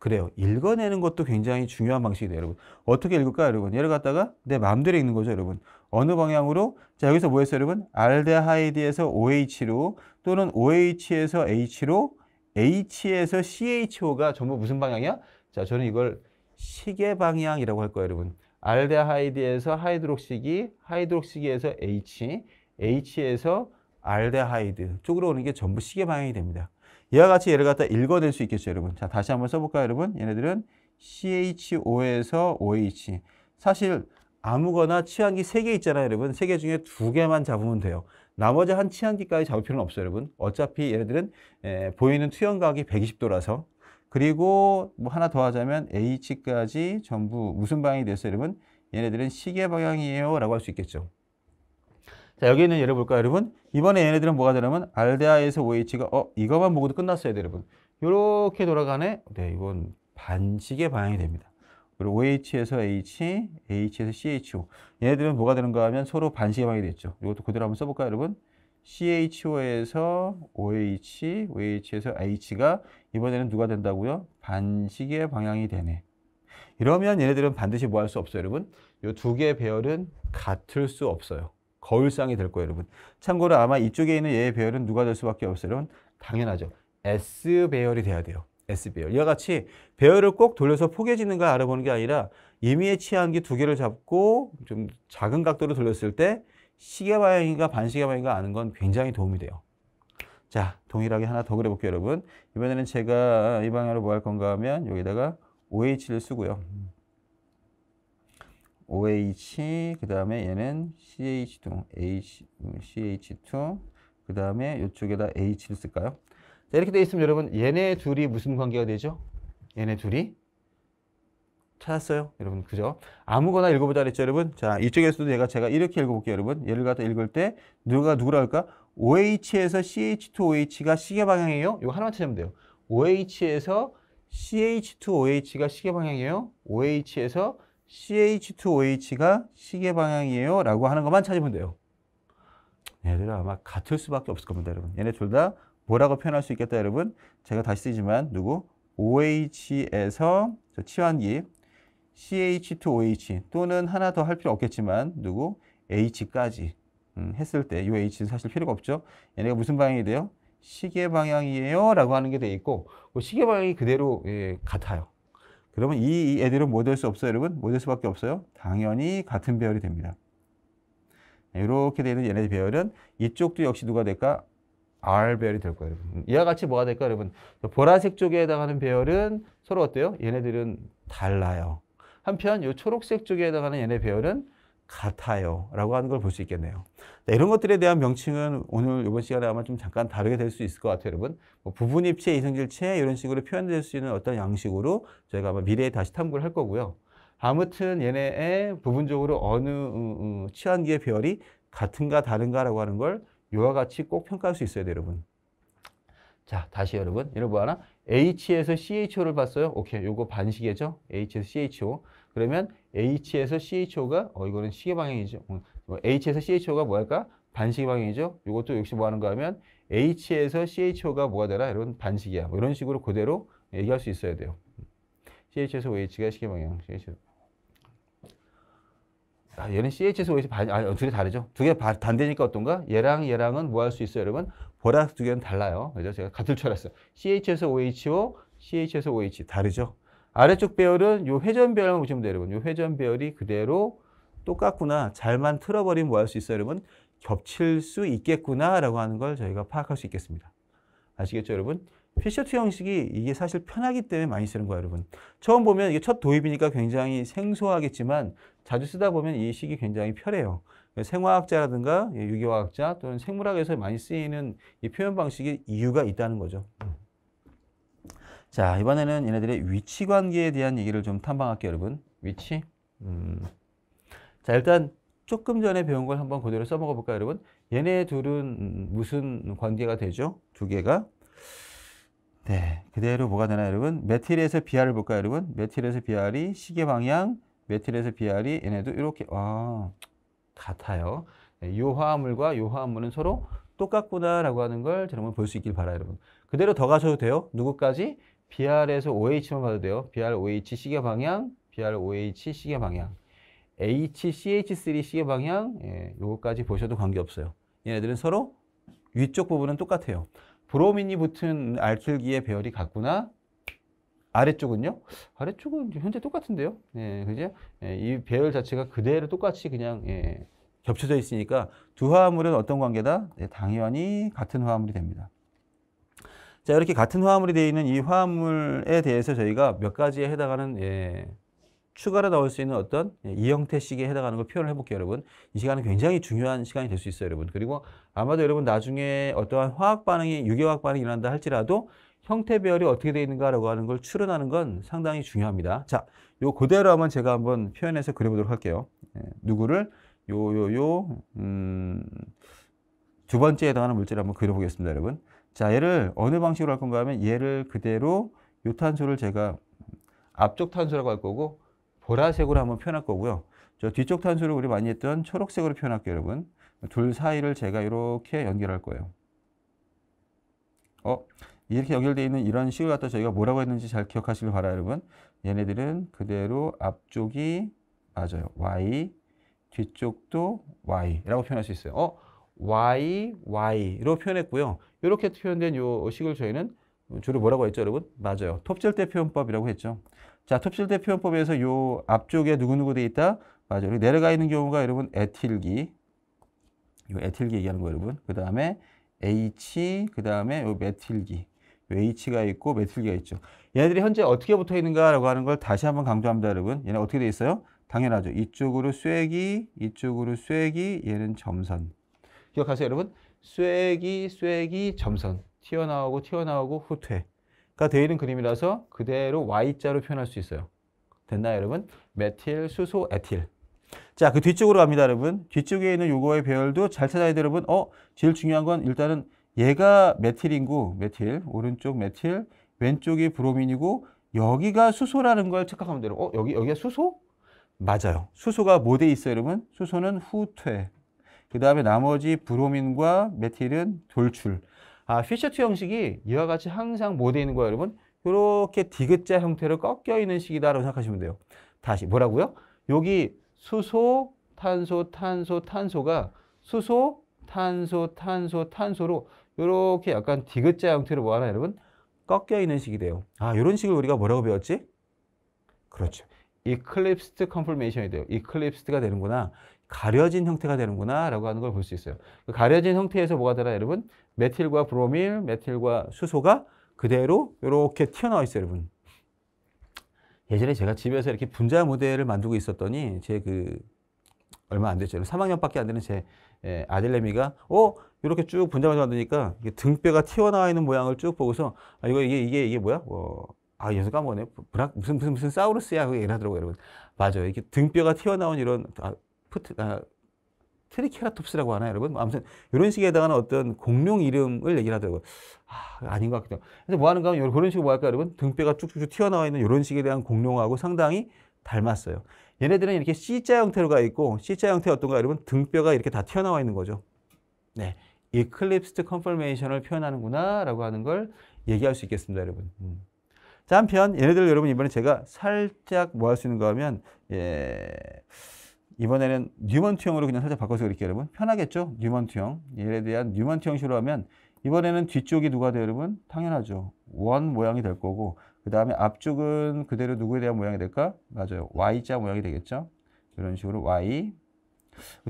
그래요. 읽어내는 것도 굉장히 중요한 방식이에요 여러분. 어떻게 읽을까, 요 여러분? 얘를 갖다가 내 마음대로 읽는 거죠, 여러분. 어느 방향으로? 자, 여기서 뭐 했어요, 여러분? 알데하이드에서 OH로 또는 OH에서 H로 H에서 CHO가 전부 무슨 방향이야? 자, 저는 이걸 시계 방향이라고 할 거예요, 여러분. 알데하이드에서 하이드록시기, 하이드록시기에서 H, H에서 알데하이드 쪽으로 오는 게 전부 시계 방향이 됩니다. 이와 같이 예를 갖다 읽어낼 수 있겠죠, 여러분. 자, 다시 한번 써볼까요, 여러분? 얘네들은 CHO에서 OH. 사실 아무거나 치환기 3개 있잖아요, 여러분. 3개 중에 두개만 잡으면 돼요. 나머지 한 치환기까지 잡을 필요는 없어요, 여러분. 어차피 얘네들은 에, 보이는 투영각이 120도라서. 그리고 뭐 하나 더 하자면 H까지 전부 무슨 방향이 됐어요, 여러분? 얘네들은 시계 방향이에요 라고 할 수 있겠죠. 자, 여기는 있 예를 볼까요, 여러분? 이번에 얘네들은 뭐가 되냐면 알데아에서 OH가 어 이거만 보고도 끝났어요 여러분 이렇게 돌아가네 네 이건 반칙의 방향이 됩니다 그리고 OH에서 H, H에서 CHO 얘네들은 뭐가 되는가 하면 서로 반칙의 방향이 됐죠 이것도 그대로 한번 써볼까요 여러분 CHO에서 OH, OH에서 H가 이번에는 누가 된다고요? 반식의 방향이 되네. 이러면 얘네들은 반드시 뭐 할 수 없어요, 여러분? 이 두 개의 배열은 같을 수 없어요. 거울상이 될 거예요, 여러분. 참고로 아마 이쪽에 있는 얘의 배열은 누가 될 수밖에 없어요, 여러분? 당연하죠. S 배열이 돼야 돼요. S 배열. 이와 같이 배열을 꼭 돌려서 포개지는 걸 알아보는 게 아니라 임의에 취한 게두 개를 잡고 좀 작은 각도로 돌렸을 때 시계 방향인가 반시계 방향인가 아는 건 굉장히 도움이 돼요. 자, 동일하게 하나 더 그려볼게요, 여러분. 이번에는 제가 이 방향으로 뭐 할 건가 하면 여기다가 OH를 쓰고요. OH 그 다음에 얘는 CH2 H, 음, CH2 그 다음에 이쪽에다 H를 쓸까요? 자 이렇게 돼 있으면 여러분 얘네 둘이 무슨 관계가 되죠? 얘네 둘이 찾았어요 여러분 그죠? 아무거나 읽어보자 그랬죠 여러분 자 이쪽에서도 얘가 제가 이렇게 읽어볼게요 여러분 얘를 갖다 읽을 때 누가 누구라 할까? OH에서 CH2OH가 시계 방향이에요 이거 하나만 찾으면 돼요 OH에서 CH2OH가 시계 방향이에요 OH에서 CH2OH가 시계 방향이에요 라고 하는 것만 찾으면 돼요. 얘들은 아마 같을 수밖에 없을 겁니다, 여러분. 얘네 둘 다 뭐라고 표현할 수 있겠다, 여러분? 제가 다시 쓰지만 누구? OH에서 치환기 CH2OH 또는 하나 더 할 필요 없겠지만 누구? H까지 음, 했을 때 이 H는 사실 필요가 없죠. 얘네가 무슨 방향이 돼요? 시계 방향이에요 라고 하는 게 돼 있고 그 시계 방향이 그대로 예, 같아요. 그러면 이 애들은 뭐 될 수 없어요, 여러분? 뭐 될 수밖에 없어요? 당연히 같은 배열이 됩니다. 네, 이렇게 되는 얘네 배열은 이쪽도 역시 누가 될까? R 배열이 될 거예요, 여러분. 음, 이와 같이 뭐가 될까, 여러분? 보라색 쪽에 해당하는 배열은 서로 어때요? 얘네들은 달라요. 한편 이 초록색 쪽에 해당하는 얘네 배열은 같아요. 라고 하는 걸 볼 수 있겠네요. 네, 이런 것들에 대한 명칭은 오늘 이번 시간에 아마 좀 잠깐 다르게될 수 있을 것 같아요, 여러분. 뭐 부분 입체, 이성질체 이런 식으로 표현될 수 있는 어떤 양식으로 저희가 아마 미래에 다시 탐구를 할 거고요. 아무튼 얘네의 부분적으로 어느 음, 음, 치환기의 별이 같은가 다른가라고 하는 걸 이와 같이 꼭 평가할 수 있어야 돼요, 여러분. 자, 다시 여러분. 여러분 하나. H에서 CHO를 봤어요. 오케이, 요거 반시계죠? H에서 CHO. 그러면 H에서 CHO가 어 이거는 시계 방향이죠. 음, 뭐 H에서 CHO가 뭐할까 반식 방향이죠. 이것도 역시 뭐 하는가 하면 H에서 CHO가 뭐가 되나 이런 반식이야. 뭐 이런 식으로 그대로 얘기할 수 있어야 돼요. CH에서 OH가 식의 방향. CH. 아, 얘는 CH에서 OH 반, 아, 어, 둘이 다르죠. 두 개 반대니까 어떤가? 얘랑 얘랑은 뭐할 수 있어요, 여러분? 보라색 두 개는 달라요. 그죠? 제가 같을 줄 알았어요. CH에서 OHO, CH에서 OH. 다르죠? 아래쪽 배열은 요 회전 배열만 보시면 돼요, 여러분. 요 회전 배열이 그대로 똑같구나. 잘만 틀어버리면 뭐 할 수 있어요, 여러분? 겹칠 수 있겠구나라고 하는 걸 저희가 파악할 수 있겠습니다. 아시겠죠, 여러분? 피셔트 형식이 이게 사실 편하기 때문에 많이 쓰는 거예요, 여러분. 처음 보면 이게 첫 도입이니까 굉장히 생소하겠지만 자주 쓰다 보면 이 식이 굉장히 편해요. 생화학자라든가 유기화학자 또는 생물학에서 많이 쓰이는 이 표현 방식의 이유가 있다는 거죠. 음. 자, 이번에는 얘네들의 위치 관계에 대한 얘기를 좀 탐방할게요, 여러분. 위치. 음. 자, 일단 조금 전에 배운 걸 한번 그대로 써먹어 볼까요, 여러분? 얘네 둘은 무슨 관계가 되죠? 두 개가. 네, 그대로 뭐가 되나요, 여러분? 메틸에서 BR을 볼까요, 여러분? 메틸에서 BR이 시계 방향, 메틸에서 BR이 얘네도 이렇게, 와, 아, 같아요. 네, 요 화합물과 요 화합물은 서로 똑같구나라고 하는 걸 여러분 볼 수 있길 바라요, 여러분. 그대로 더 가셔도 돼요. 누구까지? BR에서 OH만 봐도 돼요. BR, OH, 시계 방향, BR, OH, 시계 방향. HCH3C의 방향 이것까지 예, 보셔도 관계없어요. 얘네들은 서로 위쪽 부분은 똑같아요. 브로민이 붙은 알킬기의 배열이 같구나. 아래쪽은요? 아래쪽은 현재 똑같은데요? 예, 그죠? 예, 이 배열 자체가 그대로 똑같이 그냥 예, 겹쳐져 있으니까 두 화합물은 어떤 관계다? 예, 당연히 같은 화합물이 됩니다. 자, 이렇게 같은 화합물이 되어 있는 이 화합물에 대해서 저희가 몇 가지에 해당하는 예, 추가로 나올 수 있는 어떤 예, 이 형태식에 해당하는 걸 표현을 해볼게요, 여러분. 이 시간은 굉장히 중요한 시간이 될 수 있어요, 여러분. 그리고 아마도 여러분 나중에 어떠한 화학 반응이, 유기화학 반응이 일어난다 할지라도 형태별이 어떻게 되어 있는가라고 하는 걸 추론하는 건 상당히 중요합니다. 자, 요 그대로 한번 제가 한번 표현해서 그려보도록 할게요. 예, 누구를 요, 요, 요, 음, 두 번째에 해당하는 물질을 한번 그려보겠습니다, 여러분. 자, 얘를 어느 방식으로 할 건가 하면 얘를 그대로 요 탄소를 제가 앞쪽 탄소라고 할 거고 보라색으로 한번 표현할 거고요. 저 뒤쪽 탄소를 우리 많이 했던 초록색으로 표현할게요, 여러분. 둘 사이를 제가 이렇게 연결할 거예요. 어, 이렇게 연결되어 있는 이런 식을 갖다 저희가 뭐라고 했는지 잘 기억하시길 바라요, 여러분. 얘네들은 그대로 앞쪽이 맞아요. Y, 뒤쪽도 Y라고 표현할 수 있어요. 어, Y, Y로 표현했고요. 이렇게 표현된 요 식을 저희는 주로 뭐라고 했죠, 여러분? 맞아요. 톱질대 표현법이라고 했죠. 자, 톱실대 표현법에서 요 앞쪽에 누구누구 돼 있다? 맞아요. 내려가 있는 경우가 여러분 에틸기. 요 에틸기 얘기하는 거 여러분. 그 다음에 H, 그 다음에 요 메틸기. 요 H가 있고 메틸기가 있죠. 얘네들이 현재 어떻게 붙어 있는가라고 하는 걸 다시 한번 강조합니다, 여러분. 얘네 어떻게 돼 있어요? 당연하죠. 이쪽으로 쐐기, 이쪽으로 쐐기, 얘는 점선. 기억하세요, 여러분? 쐐기, 쐐기, 점선. 튀어나오고 튀어나오고 후퇴. 되어 있는 그림이라서 그대로 Y자로 표현할 수 있어요. 됐나요, 여러분? 메틸, 수소, 에틸. 자, 그 뒤쪽으로 갑니다, 여러분. 뒤쪽에 있는 요거의 배열도 잘 찾아야 돼요, 여러분. 어, 제일 중요한 건 일단은 얘가 메틸인구 메틸, 오른쪽 메틸, 왼쪽이 브로민이고 여기가 수소라는 걸 착각하면 돼요. 어, 여기 여기가 수소? 맞아요. 수소가 뭐 돼 있어요, 여러분? 수소는 후퇴. 그다음에 나머지 브로민과 메틸은 돌출. 아, 피셔트 형식이 이와 같이 항상 뭐 되어 있는 거예요, 여러분? 이렇게 디귿자 형태로 꺾여 있는 식이다라고 생각하시면 돼요. 다시 뭐라고요? 여기 수소, 탄소, 탄소, 탄소가 수소, 탄소, 탄소, 탄소로 이렇게 약간 디귿자 형태로 뭐 하나 여러분? 꺾여 있는 식이 돼요. 아, 이런 식을 우리가 뭐라고 배웠지? 그렇죠. 이클립스트 컨플메이션이 돼요. 이클립스트가 되는구나. 가려진 형태가 되는구나라고 하는 걸 볼 수 있어요. 그 가려진 형태에서 뭐가 되나 여러분? 메틸과 브로밀, 메틸과 수소가 그대로 이렇게 튀어나와 있어요, 여러분. 예전에 제가 집에서 이렇게 분자 모델을 만들고 있었더니 제 그 얼마 안 됐죠. 3학년밖에 안 되는 제 예, 아들내미가 어 이렇게 쭉 분자 모 만드니까 등뼈가 튀어나와 있는 모양을 쭉 보고서 아 이거 이게 이게 이게 뭐야? 어, 아, 여기서 까네 무슨, 무슨, 무슨 사우루스야. 그얘기 하더라고요, 여러분. 맞아요. 이렇게 등뼈가 튀어나온 이런, 아, 푸트, 아, 트리케라톱스라고 하나 여러분? 뭐 아무튼 이런 식에 해당하는 어떤 공룡 이름을 얘기를 하더라고요. 아, 닌것 같기도 하고. 그래서 뭐 하는가 하면 그런 식으로 뭐 할까 여러분? 등뼈가 쭉쭉 튀어나와 있는 이런 식에 대한 공룡하고 상당히 닮았어요. 얘네들은 이렇게 C자 형태로 가 있고 C자 형태 어떤가 여러분? 등뼈가 이렇게 다 튀어나와 있는 거죠. 네. 이클립스트 컨퍼메이션을 표현하는구나 라고 하는 걸 얘기할 수 있겠습니다 여러분. 음. 자 한편 얘네들 여러분 이번에 제가 살짝 뭐 할 수 있는가 하면 예... 이번에는 뉴먼트형으로 그냥 살짝 바꿔서 그릴게요, 여러분. 편하겠죠? 뉴먼트형. 얘에 대한 뉴먼트형식으로 하면 이번에는 뒤쪽이 누가 돼요, 여러분? 당연하죠. 원 모양이 될 거고 그 다음에 앞쪽은 그대로 누구에 대한 모양이 될까? 맞아요. Y자 모양이 되겠죠? 이런 식으로 Y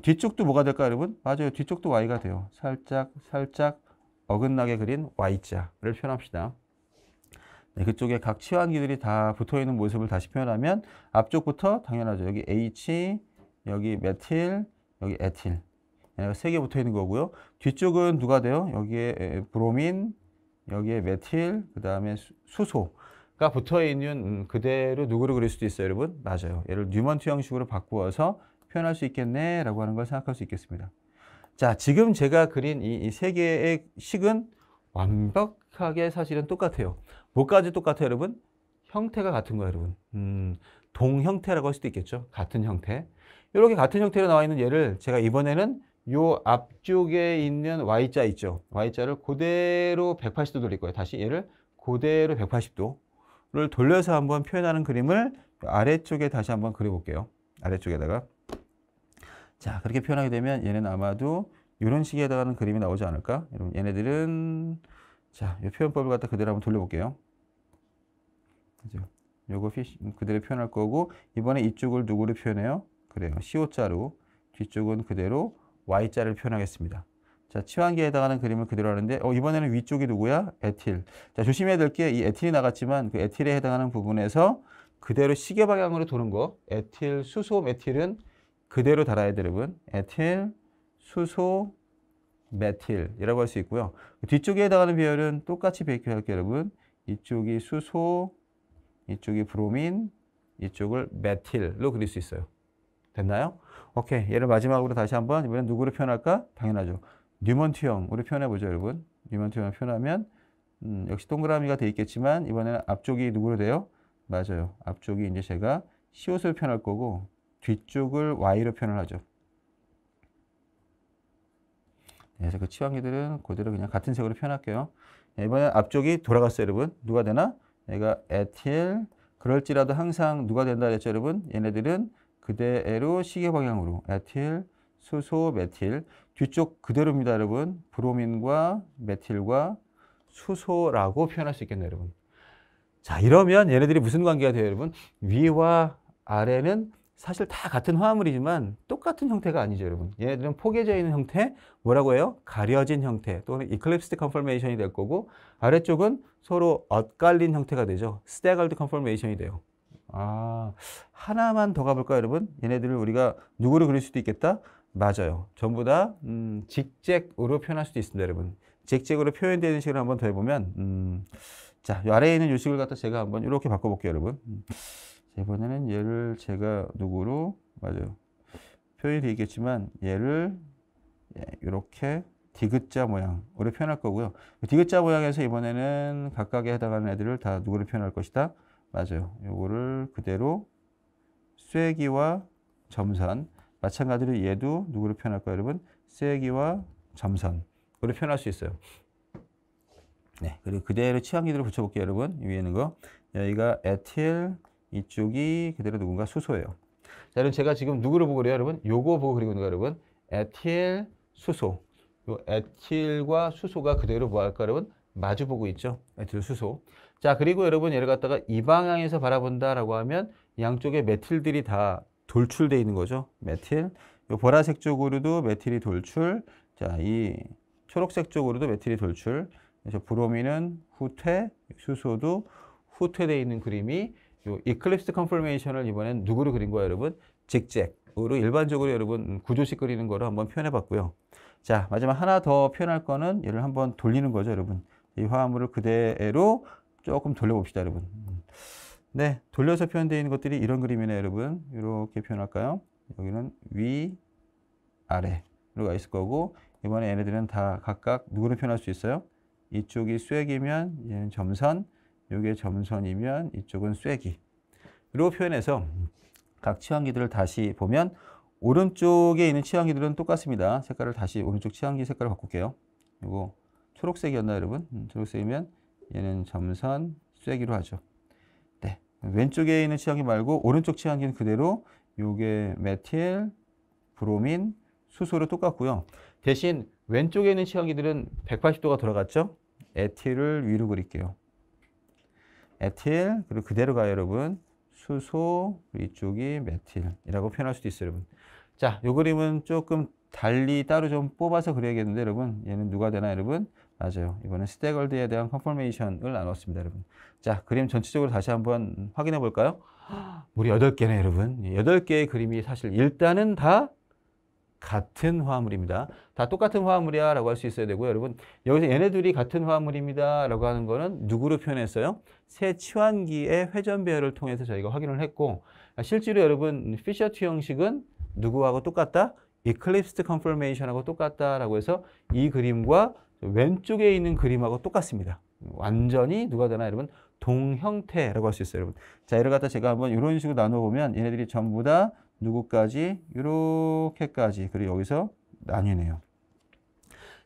뒤쪽도 뭐가 될까 여러분? 맞아요. 뒤쪽도 Y가 돼요. 살짝 살짝 어긋나게 그린 Y자를 표현합시다. 네, 그쪽에 각 치환기들이 다 붙어있는 모습을 다시 표현하면 앞쪽부터 당연하죠. 여기 H, 여기 메틸, 여기 에틸. 예, 세개 붙어 있는 거고요. 뒤쪽은 누가 돼요? 여기에 브로민, 여기에 메틸, 그 다음에 수소가 붙어 있는 음, 그대로 누구를 그릴 수도 있어요, 여러분? 맞아요. 얘를 뉴먼트 형식으로 바꾸어서 표현할 수 있겠네라고 하는 걸 생각할 수 있겠습니다. 자, 지금 제가 그린 이 세 개의 식은 완벽하게 사실은 똑같아요. 뭐까지 똑같아요, 여러분? 형태가 같은 거예요, 여러분. 음, 동형태라고 할 수도 있겠죠. 같은 형태. 이렇게 같은 형태로 나와 있는 얘를 제가 이번에는 요 앞쪽에 있는 Y자 있죠. Y자를 그대로 180도 돌릴 거예요. 다시 얘를 그대로 180도를 돌려서 한번 표현하는 그림을 아래쪽에 다시 한번 그려볼게요. 아래쪽에다가. 자, 그렇게 표현하게 되면 얘는 아마도 이런 식에다가는 그림이 나오지 않을까? 여러분, 얘네들은 자, 이 표현법을 갖다 그대로 한번 돌려볼게요. 그죠? 요거 피시, 그대로 표현할 거고 이번에 이쪽을 누구로 표현해요? 그래요. CO자로 뒤쪽은 그대로 Y자를 표현하겠습니다. 자, 치환기에 해당하는 그림을 그대로 하는데 어, 이번에는 위쪽이 누구야? 에틸. 자, 조심해야 될 게 이 에틸이 나갔지만 그 에틸에 해당하는 부분에서 그대로 시계 방향으로 도는 거. 에틸, 수소, 메틸은 그대로 달아야 돼, 여러분. 에틸, 수소, 메틸이라고 할 수 있고요. 뒤쪽에 해당하는 배열은 똑같이 배열할게요, 여러분. 이쪽이 수소, 이쪽이 브로민, 이쪽을 메틸로 그릴 수 있어요. 됐나요? 오케이. 얘를 마지막으로 다시 한번 이번엔 누구를 표현할까? 당연하죠. 뉴먼트형으로 표현해 보죠, 여러분. 뉴먼트형을 표현하면 음, 역시 동그라미가 돼 있겠지만 이번에는 앞쪽이 누구로 돼요? 맞아요. 앞쪽이 이제 제가 시옷을 표현할 거고 뒤쪽을 y로 표현을 하죠. 네, 그래서 그 치환기들은 그대로 그냥 같은 색으로 표현할게요. 네, 이번에 앞쪽이 돌아갔어요, 여러분. 누가 되나? 얘가 에틸, 그럴지라도 항상 누가 된다 그랬죠, 여러분? 얘네들은 그대로 시계 방향으로 에틸, 수소, 메틸 뒤쪽 그대로입니다 여러분 브로민과 메틸과 수소라고 표현할 수 있겠네요 여러분 자 이러면 얘네들이 무슨 관계가 돼요 여러분 위와 아래는 사실 다 같은 화합물이지만 똑같은 형태가 아니죠 여러분 얘네들은 포개져 있는 형태 뭐라고 해요? 가려진 형태 또는 eclipsed c o n f o r m a t i o n 이될 거고 아래쪽은 서로 엇갈린 형태가 되죠 staggered c o n f o r m a t i o n 이 돼요 아, 하나만 더 가볼까요, 여러분? 얘네들을 우리가 누구를 그릴 수도 있겠다? 맞아요. 전부 다, 음, 직잭으로 표현할 수도 있습니다, 여러분. 직잭으로 표현되는 식을 한번 더 해보면, 음, 자, 아래에 있는 요식을 갖다 제가 한번 이렇게 바꿔볼게요, 여러분. 음, 이번에는 얘를 제가 누구로, 맞아요. 표현이 되겠지만, 얘를, 예, 이렇게 디귿자 모양으로 표현할 거고요. 디귿자 모양에서 이번에는 각각에 해당하는 애들을 다 누구를 표현할 것이다? 맞아요. 요거를 그대로 쐐기와 점선 마찬가지로 얘도 누구로 표현할까요 여러분? 쐐기와 점선 그걸 표현할 수 있어요. 네, 그리고 그대로 취향기들을 붙여볼게요 여러분. 위에 있는 거 여기가 에틸 이쪽이 그대로 누군가 수소예요. 자, 여러분 제가 지금 누구를 보고 그래요 여러분? 요거 보고 그리고 있는 거 여러분. 에틸 수소 요 에틸과 수소가 그대로 뭐 할까 여러분? 마주보고 있죠. 에틸 수소. 자, 그리고 여러분 예를 갖다가 이 방향에서 바라본다라고 하면 양쪽에 메틸들이 다 돌출되어 있는 거죠. 메틸. 요 보라색 쪽으로도 메틸이 돌출. 자, 이 초록색 쪽으로도 메틸이 돌출. 그래서 브로미는 후퇴, 수소도 후퇴되어 있는 그림이 요 이클립스 컨퍼메이션을 이번엔 누구로 그린 거예요, 여러분? 직잭으로 일반적으로 여러분 구조식 그리는 거로 한번 표현해 봤고요. 자, 마지막 하나 더 표현할 거는 얘를 한번 돌리는 거죠, 여러분. 이 화합물을 그대로 조금 돌려봅시다, 여러분. 네, 돌려서 표현되어 있는 것들이 이런 그림이네요, 여러분. 이렇게 표현할까요? 여기는 위, 아래로 가 있을 거고 이번에 얘네들은 다 각각 누구를 표현할 수 있어요? 이쪽이 쐐기면 얘는 점선, 이게 점선이면 이쪽은 쐐기로 표현해서 각 치환기들을 다시 보면 오른쪽에 있는 치환기들은 똑같습니다. 색깔을 다시 오른쪽 치환기 색깔을 바꿀게요. 이거 초록색이었나 여러분? 음, 초록색이면 얘는 점선 쐐기로 하죠. 네. 왼쪽에 있는 치환기 말고 오른쪽 치환기는 그대로 요게 메틸, 브로민, 수소로 똑같고요. 대신 왼쪽에 있는 치환기들은 180도가 돌아갔죠. 에틸을 위로 그릴게요. 에틸 그리고 그대로 가요 여러분. 수소 이쪽이 메틸이라고 표현할 수도 있어요 여러분. 자, 요 그림은 조금 달리 따로 좀 뽑아서 그려야겠는데 여러분 얘는 누가 되나 여러분 맞아요. 이번에 스태걸드에 대한 컨퍼메이션을 나눴습니다, 여러분. 자, 그림 전체적으로 다시 한번 확인해 볼까요? 우리 8개네, 여러분. 8개의 예, 그림이 사실 일단은 다 같은 화합물입니다. 다 똑같은 화합물이야 라고 할 수 있어야 되고요. 여러분, 여기서 얘네들이 같은 화합물입니다 라고 하는 거는 누구로 표현했어요? 새 치환기의 회전 배열을 통해서 저희가 확인을 했고 아, 실제로 여러분, 피셔트 형식은 누구하고 똑같다? 이클립스트 컨퍼메이션하고 똑같다라고 해서 이 그림과 왼쪽에 있는 그림하고 똑같습니다. 완전히 누가 되나 여러분 동형태라고 할 수 있어요 여러분. 자 이를 갖다 제가 한번 이런 식으로 나눠보면 얘네들이 전부 다 누구까지 이렇게까지 그리고 여기서 나뉘네요.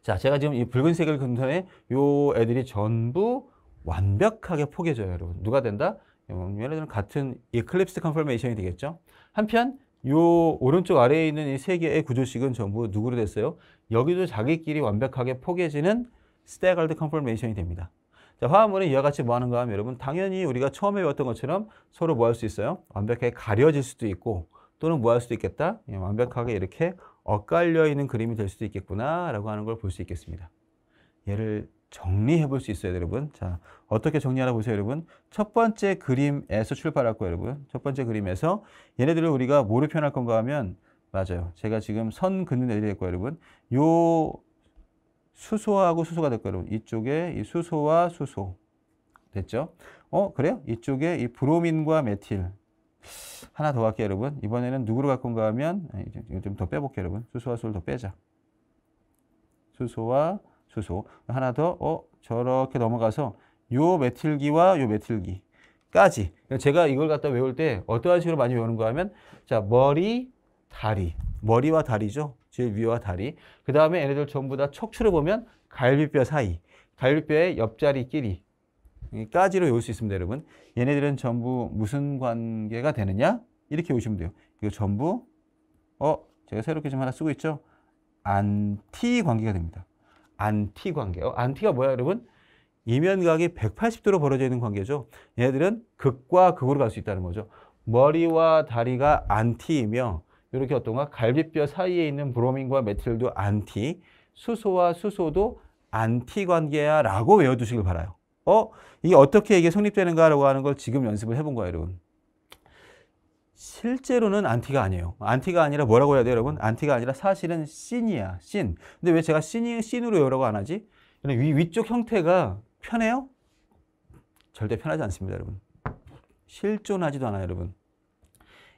자 제가 지금 이 붉은색을 근선에 요 애들이 전부 완벽하게 포개져요 여러분. 누가 된다? 얘네들은 음, 같은 이클립스 컨퍼메이션이 되겠죠. 한편 요 오른쪽 아래에 있는 이 세 개의 구조식은 전부 누구로 됐어요? 여기도 자기끼리 완벽하게 포개지는 스테갈드 컨포메이션이 됩니다. 자, 화합물은 이와 같이 뭐 하는가 하면 여러분 당연히 우리가 처음에 배웠던 것처럼 서로 뭐할 수 있어요? 완벽하게 가려질 수도 있고 또는 뭐 할 수도 있겠다? 예, 완벽하게 이렇게 엇갈려 있는 그림이 될 수도 있겠구나라고 하는 걸 볼 수 있겠습니다. 예를 정리해 볼 수 있어요, 여러분. 자, 어떻게 정리하나 보세요, 여러분. 첫 번째 그림에서 출발할거예요 여러분. 첫 번째 그림에서 얘네들을 우리가 뭐로 표현할 건가 하면 맞아요. 제가 지금 선 긋는 애들이 될 거예요, 여러분. 요 수소하고 수소가 될 거예요, 여러분. 이쪽에 이 수소와 수소. 됐죠? 어, 그래요? 이쪽에 이 브로민과 메틸. 하나 더 할게요, 여러분. 이번에는 누구로 갈 건가 하면, 아, 이제 좀 더 빼볼게요, 여러분. 수소와 수소를 더 빼자. 수소와 수소. 하나 더, 어, 저렇게 넘어가서 요 메틸기와 요 메틸기까지. 제가 이걸 갖다 외울 때 어떠한 식으로 많이 외우는가 하면, 자, 머리, 다리. 머리와 다리죠. 제일 위와 다리. 그 다음에 얘네들 전부 다 척추를 보면 갈비뼈 사이. 갈비뼈의 옆자리끼리. 까지로 외울 수 있습니다, 여러분. 얘네들은 전부 무슨 관계가 되느냐? 이렇게 오시면 돼요. 이거 전부, 어, 제가 새롭게 좀 하나 쓰고 있죠? 안티 관계가 됩니다. 안티 관계. 요 안티가 뭐야 여러분? 이면각이 180도로 벌어져 있는 관계죠. 얘들은 극과 극으로 갈 수 있다는 거죠. 머리와 다리가 안티이며 이렇게 어떤가 갈비뼈 사이에 있는 브로민과 메틸도 안티, 수소와 수소도 안티 관계야 라고 외워두시길 바라요. 어? 이게 어떻게 이게 성립되는가라고 하는 걸 지금 연습을 해본 거예요, 여러분. 실제로는 안티가 아니에요. 안티가 아니라 뭐라고 해야 돼요, 여러분? 안티가 아니라 사실은 씬이야, 씬. 근데 왜 제가 씬이, 씬으로 여러가안 하지? 위, 위쪽 형태가 편해요? 절대 편하지 않습니다, 여러분. 실존하지도 않아요, 여러분.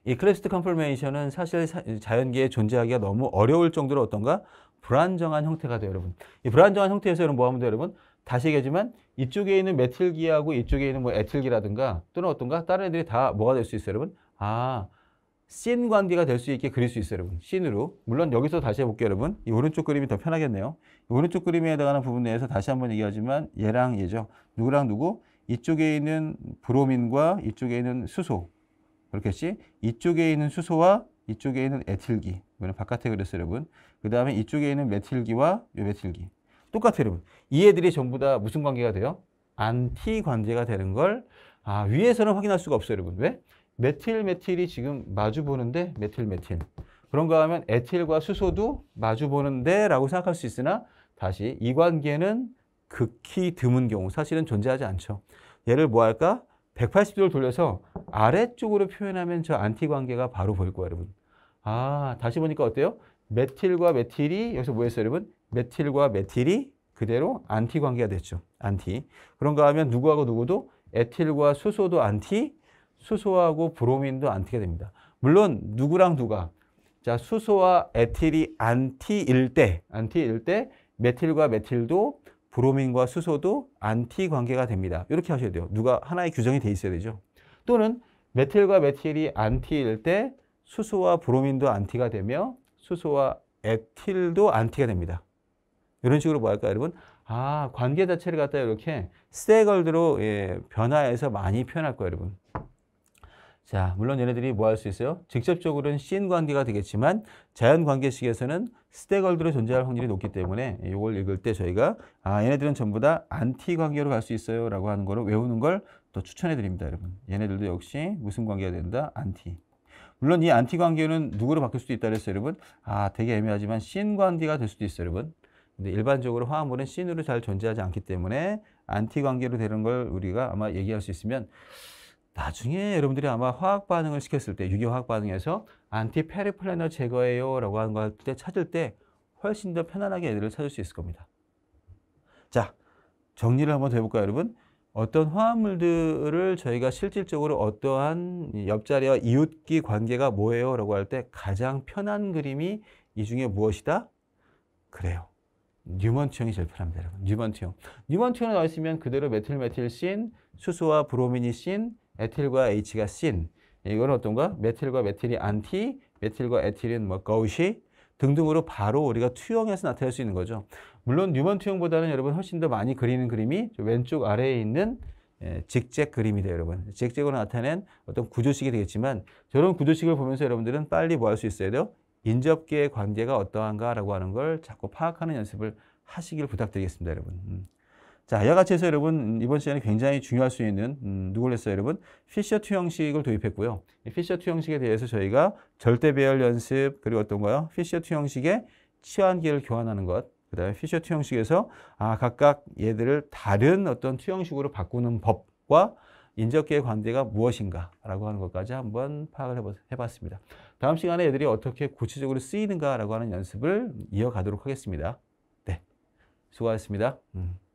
이 클래스트 컨플메이션은 사실 자연계에 존재하기가 너무 어려울 정도로 어떤가? 불안정한 형태가 돼요, 여러분. 이 불안정한 형태에서 여러분 뭐 하면 돼요, 여러분? 다시 얘기하지만 이쪽에 있는 메틸기하고 이쪽에 있는 뭐 에틸기라든가 또는 어떤가 다른 애들이 다 뭐가 될 수 있어요, 여러분? 아, 씬 관계가 될 수 있게 그릴 수 있어요, 여러분. 씬으로. 물론 여기서 다시 해볼게요, 여러분. 이 오른쪽 그림이 더 편하겠네요. 이 오른쪽 그림에 해당하는 부분 내에서 다시 한 번 얘기하지만 얘랑 얘죠. 누구랑 누구? 이쪽에 있는 브로민과 이쪽에 있는 수소. 그렇겠지? 이쪽에 있는 수소와 이쪽에 있는 에틸기. 이거는 바깥에 그렸어요, 여러분. 그 다음에 이쪽에 있는 메틸기와 요 메틸기. 똑같아요, 여러분. 이 애들이 전부 다 무슨 관계가 돼요? 안티 관계가 되는 걸 아, 위에서는 확인할 수가 없어요, 여러분. 왜? 메틸 메틸이 지금 마주 보는데 메틸 메틸. 그런가 하면 에틸과 수소도 마주 보는데 라고 생각할 수 있으나 다시 이 관계는 극히 드문 경우 사실은 존재하지 않죠. 얘를 뭐 할까? 180도를 돌려서 아래쪽으로 표현하면 저 안티 관계가 바로 보일 거예요, 여러분. 아, 다시 보니까 어때요? 메틸과 메틸이 여기서 뭐 했어요, 여러분? 메틸과 메틸이 그대로 안티 관계가 됐죠. 안티. 그런가 하면 누구하고 누구도 에틸과 수소도 안티, 수소하고 브로민도 안티가 됩니다. 물론 누구랑 누가 자 수소와 에틸이 안티일 때 안티일 때 메틸과 메틸도 브로민과 수소도 안티 관계가 됩니다. 이렇게 하셔야 돼요. 누가 하나의 규정이 돼 있어야 되죠. 또는 메틸과 메틸이 안티일 때 수소와 브로민도 안티가 되며 수소와 에틸도 안티가 됩니다. 이런 식으로 뭐 할까요, 여러분? 아, 관계 자체를 갖다 이렇게 스테걸드로 예, 변화해서 많이 표현할 거예요, 여러분. 자, 물론 얘네들이 뭐 할 수 있어요? 직접적으로는 c 관계가 되겠지만 자연 관계식에서는 스테걸드로 존재할 확률이 높기 때문에 이걸 읽을 때 저희가 아, 얘네들은 전부 다 안티 관계로 갈 수 있어요 라고 하는 걸 외우는 걸또 추천해 드립니다, 여러분. 얘네들도 역시 무슨 관계가 된다? 안티. 물론 이 안티 관계는 누구로 바뀔 수도 있다 그랬어요, 여러분. 아, 되게 애매하지만 c 관계가 될 수도 있어요, 여러분. 근데 일반적으로 화합물은 c 으로잘 존재하지 않기 때문에 안티 관계로 되는 걸 우리가 아마 얘기할 수 있으면 나중에 여러분들이 아마 화학 반응을 시켰을 때 유기 화학 반응에서 안티 페리플래너 제거해요 라고 하는 걸때 찾을 때 훨씬 더 편안하게 애들을 찾을 수 있을 겁니다. 자, 정리를 한번 해볼까요, 여러분? 어떤 화합물들을 저희가 실질적으로 어떠한 옆자리와 이웃끼 관계가 뭐예요? 라고 할 때 가장 편한 그림이 이 중에 무엇이다? 그래요. 뉴먼트형이 제일 편합니다, 여러분. 뉴먼트형. 뉴먼트형이 나와 있으면 그대로 메틸메틸신, 수소와 브로미니신, 에틸과 H가 씬. 예, 이건 어떤가? 메틸과 메틸이 안티, 메틸과 에틸은 뭐 거우시 등등으로 바로 우리가 투영해서 나타낼 수 있는 거죠. 물론 뉴먼 투영보다는 여러분 훨씬 더 많이 그리는 그림이 왼쪽 아래에 있는 예, 직책 그림이다 여러분. 직책으로 나타낸 어떤 구조식이 되겠지만 저런 구조식을 보면서 여러분들은 빨리 뭐 할 수 있어야 돼요? 인접계의 관계가 어떠한가라고 하는 걸 자꾸 파악하는 연습을 하시길 부탁드리겠습니다 여러분. 음. 자, 이와 같이 해서 여러분, 이번 시간에 굉장히 중요할 수 있는, 음, 누굴 했어요, 여러분? 피셔투 형식을 도입했고요. 피셔투 형식에 대해서 저희가 절대 배열 연습, 그리고 어떤거요피셔투 형식의 치환기를 교환하는 것, 그 다음에 피셔투 형식에서, 아, 각각 얘들을 다른 어떤 투 형식으로 바꾸는 법과 인접계의 관계가 무엇인가 라고 하는 것까지 한번 파악을 해봤습니다. 다음 시간에 애들이 어떻게 구체적으로 쓰이는가 라고 하는 연습을 이어가도록 하겠습니다. 네, 수고하셨습니다. 음.